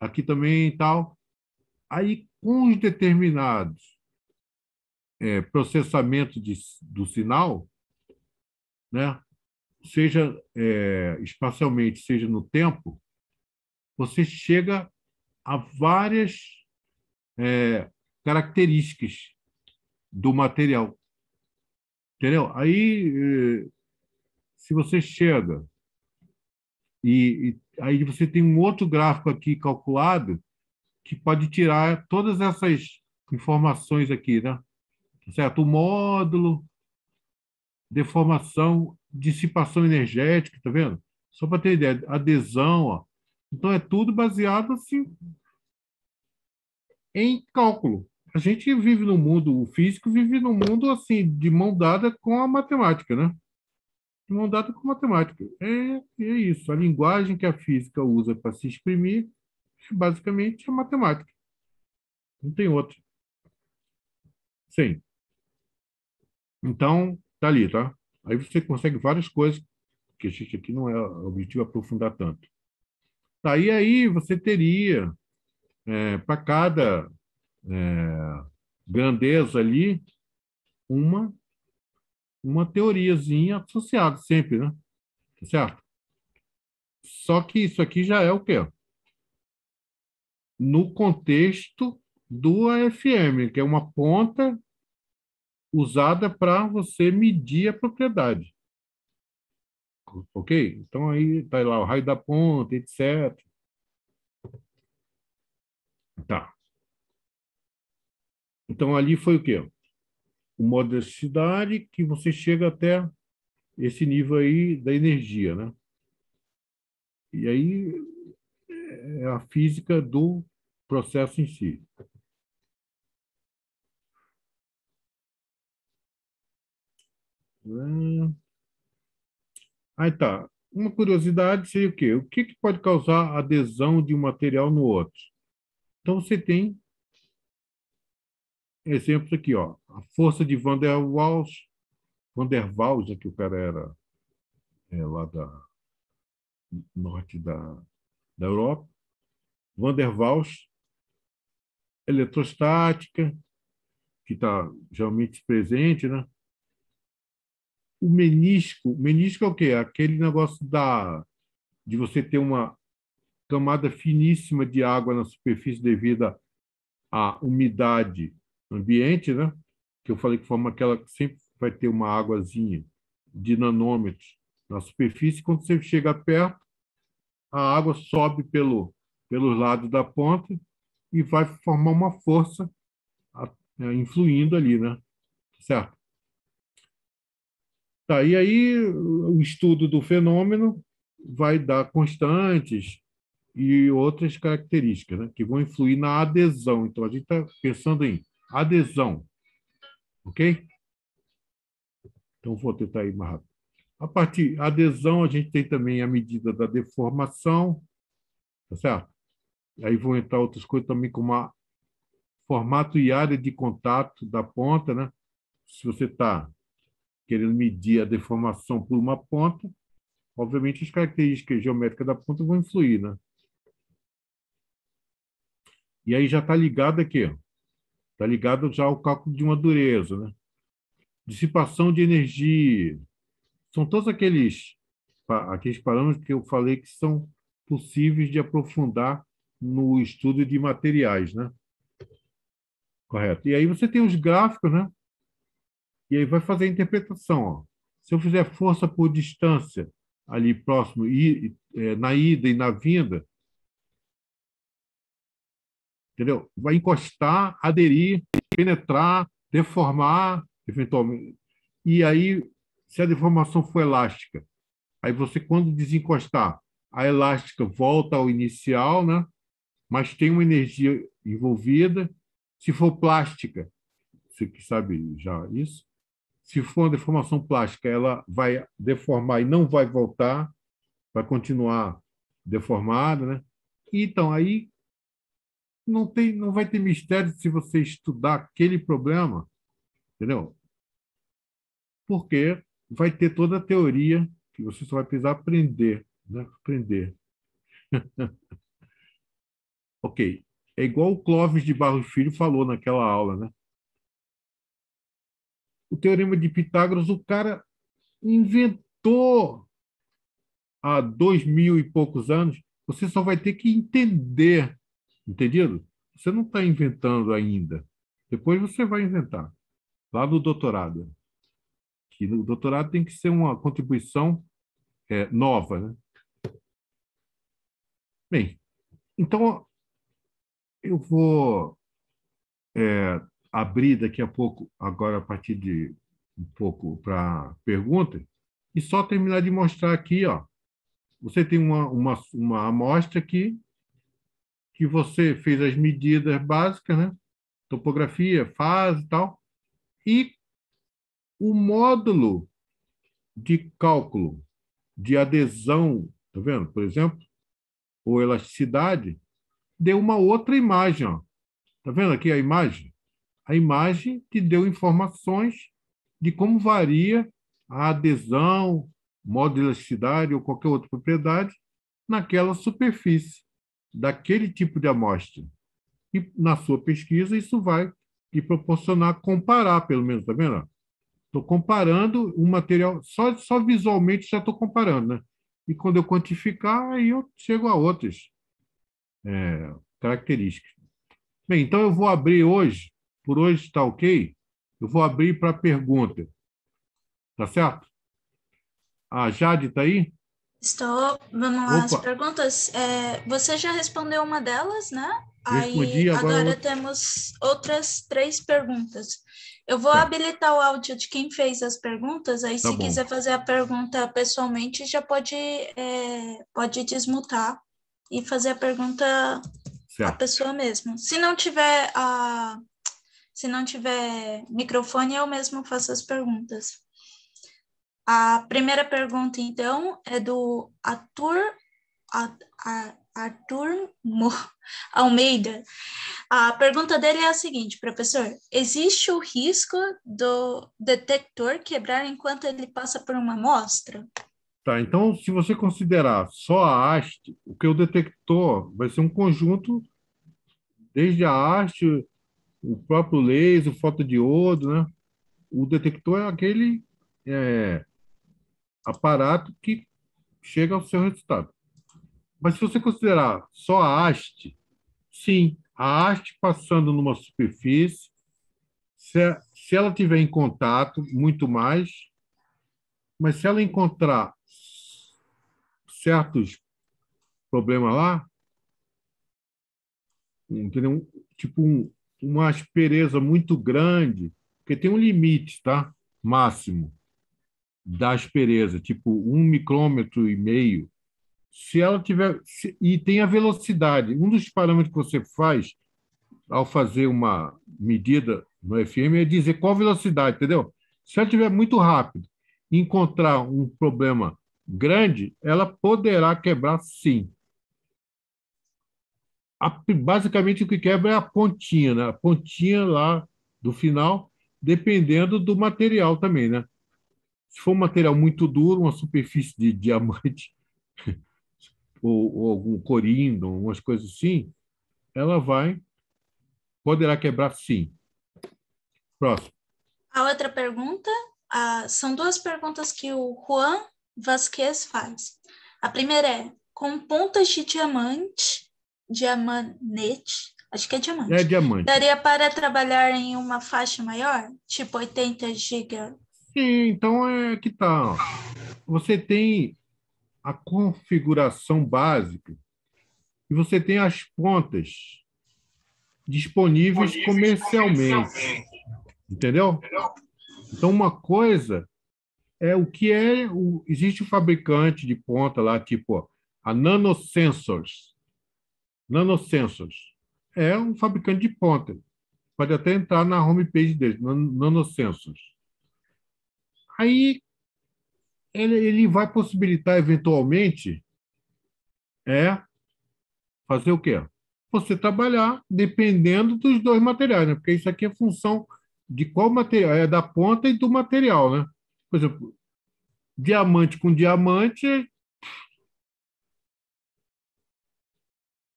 aqui também e tal. Aí, com os determinados é, processamento de, do sinal, né? seja é, espacialmente, seja no tempo, você chega a várias é, características do material. Entendeu? Aí, é, se você chega e, e aí você tem um outro gráfico aqui calculado que pode tirar todas essas informações aqui, né? Tá certo? O módulo, deformação, dissipação energética, tá vendo? Só para ter ideia, adesão, ó, então é tudo baseado assim, em cálculo. A gente vive no mundo, o físico vive no mundo assim, de mão dada com a matemática, né? De mão dada com a matemática. É, é isso. A linguagem que a física usa para se exprimir, basicamente, é matemática. Não tem outra. Sim. Então, tá ali, tá? Aí você consegue várias coisas, que a gente aqui não é o objetivo aprofundar tanto. Tá, e aí você teria, é, para cada é, grandeza ali, uma, uma teoriazinha associada sempre, né? Tá certo? Só que isso aqui já é o quê? No contexto do AFM, que é uma ponta usada para você medir a propriedade ok? Então aí está lá o raio da ponta, etc. Tá. Então ali foi o quê? O modo de cidade que você chega até esse nível aí da energia, né? E aí é a física do processo em si. Hum. Aí tá. Uma curiosidade seria o quê? O que, que pode causar adesão de um material no outro? Então, você tem exemplos aqui, ó. A força de Van der Waals, Van der Waals, é que o cara era é, lá da norte da, da Europa, Van der Waals, eletrostática, que está geralmente presente, né? o menisco, menisco é o quê? Aquele negócio da de você ter uma camada finíssima de água na superfície devido à umidade ambiente, né? Que eu falei que forma aquela que sempre vai ter uma águazinha de nanômetros na superfície. Quando você chega perto, a água sobe pelo pelos lados da ponta e vai formar uma força é, influindo ali, né? Certo? Tá, e aí o estudo do fenômeno vai dar constantes e outras características né, que vão influir na adesão. Então, a gente está pensando em adesão, ok? Então, vou tentar ir mais rápido. A partir adesão, a gente tem também a medida da deformação, tá certo? Aí vão entrar outras coisas também, como a formato e área de contato da ponta, né? Se você está querendo medir a deformação por uma ponta, obviamente as características geométricas da ponta vão influir, né? E aí já está ligado aqui, está ligado já ao cálculo de uma dureza, né? Dissipação de energia, são todos aqueles aqueles parâmetros que eu falei que são possíveis de aprofundar no estudo de materiais, né? Correto. E aí você tem os gráficos, né? E aí vai fazer a interpretação. Ó. Se eu fizer força por distância ali próximo, e, é, na ida e na vinda, entendeu? Vai encostar, aderir, penetrar, deformar, eventualmente. E aí, se a deformação for elástica, aí você, quando desencostar, a elástica volta ao inicial, né? mas tem uma energia envolvida. Se for plástica, você que sabe já isso, se for uma deformação plástica, ela vai deformar e não vai voltar, vai continuar deformada, né? Então, aí não, tem, não vai ter mistério se você estudar aquele problema, entendeu? Porque vai ter toda a teoria que você só vai precisar aprender, né? Aprender. ok. É igual o Clóvis de Barros Filho falou naquela aula, né? o Teorema de Pitágoras, o cara inventou há dois mil e poucos anos. Você só vai ter que entender, entendido? Você não está inventando ainda. Depois você vai inventar, lá no doutorado. Que o doutorado tem que ser uma contribuição é, nova. Né? Bem, então eu vou é, abrir daqui a pouco, agora a partir de um pouco para perguntas, e só terminar de mostrar aqui, ó. Você tem uma, uma, uma amostra aqui, que você fez as medidas básicas, né? Topografia, fase e tal, e o módulo de cálculo de adesão, tá vendo? Por exemplo, ou elasticidade, deu uma outra imagem, ó. Tá vendo aqui a imagem? A imagem te deu informações de como varia a adesão, modo de elasticidade ou qualquer outra propriedade naquela superfície, daquele tipo de amostra. E na sua pesquisa, isso vai te proporcionar comparar, pelo menos, está vendo? Estou comparando um material, só, só visualmente já estou comparando, né? E quando eu quantificar, aí eu chego a outras é, características. Bem, então eu vou abrir hoje por hoje está ok? Eu vou abrir para pergunta. Tá certo? A Jade está aí? Estou. Vamos Opa. lá, as perguntas. É, você já respondeu uma delas, né? Respondi, Aí, agora, agora temos outras três perguntas. Eu vou tá. habilitar o áudio de quem fez as perguntas, aí tá se bom. quiser fazer a pergunta pessoalmente, já pode, é, pode desmutar e fazer a pergunta certo. à pessoa mesmo. Se não tiver a, se não tiver microfone, eu mesmo faço as perguntas. A primeira pergunta, então, é do Arthur, Arthur Almeida. A pergunta dele é a seguinte, professor: existe o risco do detector quebrar enquanto ele passa por uma amostra? Tá, então, se você considerar só a haste, o que o detector vai ser um conjunto, desde a haste, o próprio laser, o fotodiodo, né? O detector é aquele é, aparato que chega ao seu resultado. Mas se você considerar só a haste, sim, a haste passando numa superfície, se, se ela tiver em contato, muito mais, mas se ela encontrar certos problemas lá, entendeu? tipo um, uma aspereza muito grande, porque tem um limite, tá? Máximo da aspereza, tipo um micrômetro e meio. Se ela tiver se, e tem a velocidade, um dos parâmetros que você faz ao fazer uma medida no FM é dizer qual velocidade, entendeu? Se ela tiver muito rápido, encontrar um problema grande, ela poderá quebrar sim. A, basicamente, o que quebra é a pontinha, né? a pontinha lá do final, dependendo do material também. Né? Se for um material muito duro, uma superfície de diamante, ou, ou algum corindo, umas coisas assim, ela vai poderá quebrar sim. Próximo. A outra pergunta ah, são duas perguntas que o Juan Vasquez faz. A primeira é: com pontas de diamante diamante acho que é diamante. É diamante. Daria para trabalhar em uma faixa maior, tipo 80 GB? Sim, então é que tá. Ó. Você tem a configuração básica e você tem as pontas disponíveis, comercialmente. Entendeu? Entendeu? Então, uma coisa é o que é. O, existe o fabricante de ponta lá, tipo ó, a Nanosensors. Nanosensors é um fabricante de ponta. Pode até entrar na homepage dele, Nanosensors. Aí ele, ele vai possibilitar eventualmente é fazer o quê? Você trabalhar dependendo dos dois materiais, né? Porque isso aqui é função de qual material, é da ponta e do material, né? Por exemplo, diamante com diamante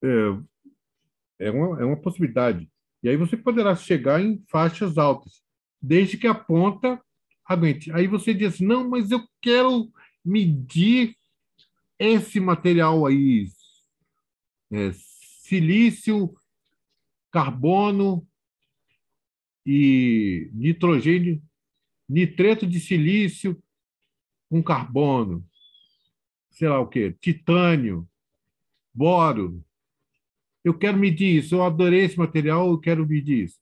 é, é, uma, é uma possibilidade. E aí você poderá chegar em faixas altas, desde que a ponta aguente. Aí você diz assim, não, mas eu quero medir esse material aí, é, silício, carbono e nitrogênio, nitreto de silício com carbono, sei lá o quê, titânio, boro, eu quero medir isso, eu adorei esse material, eu quero medir isso.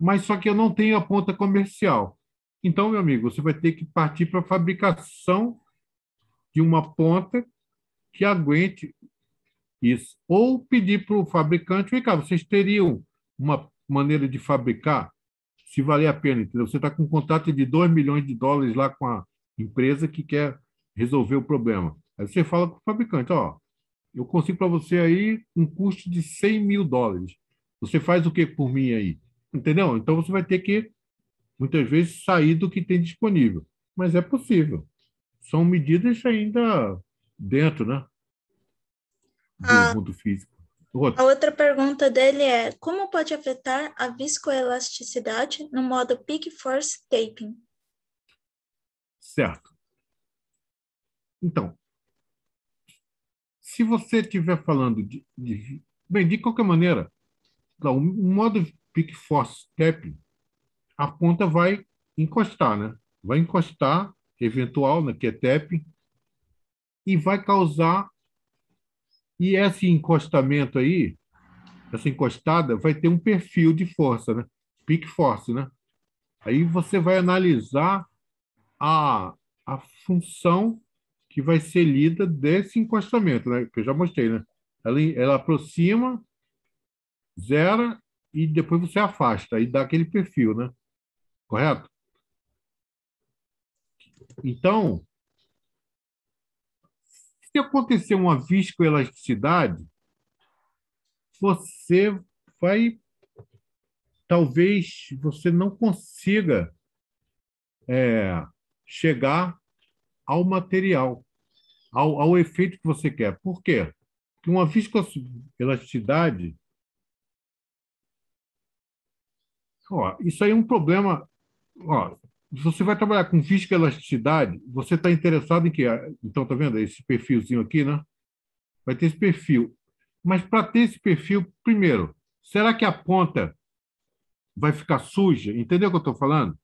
Mas só que eu não tenho a ponta comercial. Então, meu amigo, você vai ter que partir para a fabricação de uma ponta que aguente isso. Ou pedir para o fabricante, vem cá, vocês teriam uma maneira de fabricar se valer a pena, entendeu? Você está com um contrato de 2 milhões de dólares lá com a empresa que quer resolver o problema. Aí você fala com o fabricante, ó, eu consigo para você aí um custo de 100 mil dólares. Você faz o que por mim aí? Entendeu? Então você vai ter que, muitas vezes, sair do que tem disponível. Mas é possível. São medidas ainda dentro, né? Do ah, mundo físico. Outro. A outra pergunta dele é: como pode afetar a viscoelasticidade no modo peak force taping? Certo. Então, se você estiver falando de, de, Bem, de qualquer maneira, o modo pick force step, a ponta vai encostar, né? Vai encostar, eventual, né, que é tap, e vai causar. E esse encostamento aí, essa encostada, vai ter um perfil de força, né? peak force, né? Aí você vai analisar a, a função que vai ser lida desse encostamento, né? que eu já mostrei. Né? Ela, ela aproxima, zera e depois você afasta e dá aquele perfil, né? correto? Então, se acontecer uma viscoelasticidade, você vai. Talvez você não consiga é, chegar ao material, ao, ao efeito que você quer. Por quê? Porque uma viscoelasticidade. Ó, isso aí é um problema. Ó, se você vai trabalhar com viscoelasticidade, você está interessado em que. Então, tá vendo esse perfilzinho aqui, né? Vai ter esse perfil. Mas para ter esse perfil, primeiro, será que a ponta vai ficar suja? Entendeu o que eu estou falando?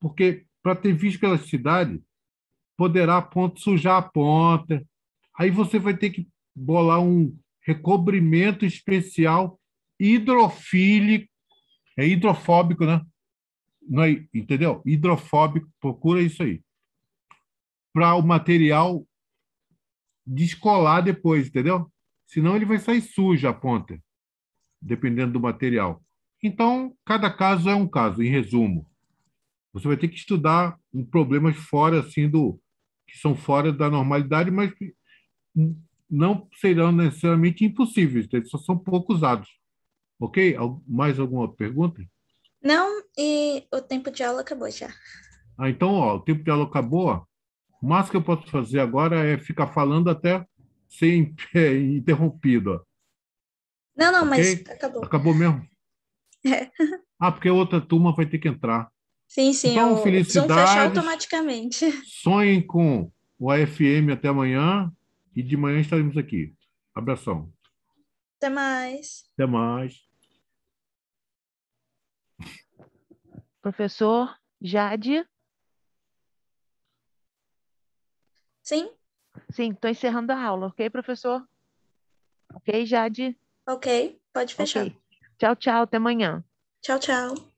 Porque para ter visto pela cidade, poderá ponto, sujar a ponta. Aí você vai ter que bolar um recobrimento especial hidrofílico, é hidrofóbico, né? Não é, entendeu? Hidrofóbico, procura isso aí. Para o material descolar depois, entendeu? Senão ele vai sair sujo a ponta, dependendo do material. Então, cada caso é um caso, em resumo. Você vai ter que estudar problemas fora, assim, do que são fora da normalidade, mas não serão necessariamente impossíveis, eles só são pouco usados. Ok? Mais alguma pergunta? Não, e o tempo de aula acabou já. Ah, então, ó, o tempo de aula acabou. O máximo que eu posso fazer agora é ficar falando até ser é, interrompido. Não, não, okay? mas acabou. Acabou mesmo? É. Ah, porque a outra turma vai ter que entrar. Sim, sim. Então, felicidades. fechar automaticamente. Sonhem com o AFM até amanhã e de manhã estaremos aqui. Abração. Até mais. Até mais. Professor Jade? Sim? Sim, estou encerrando a aula, ok, professor? Ok, Jade? Ok, pode fechar. Okay. Tchau, tchau, até amanhã. Tchau, tchau.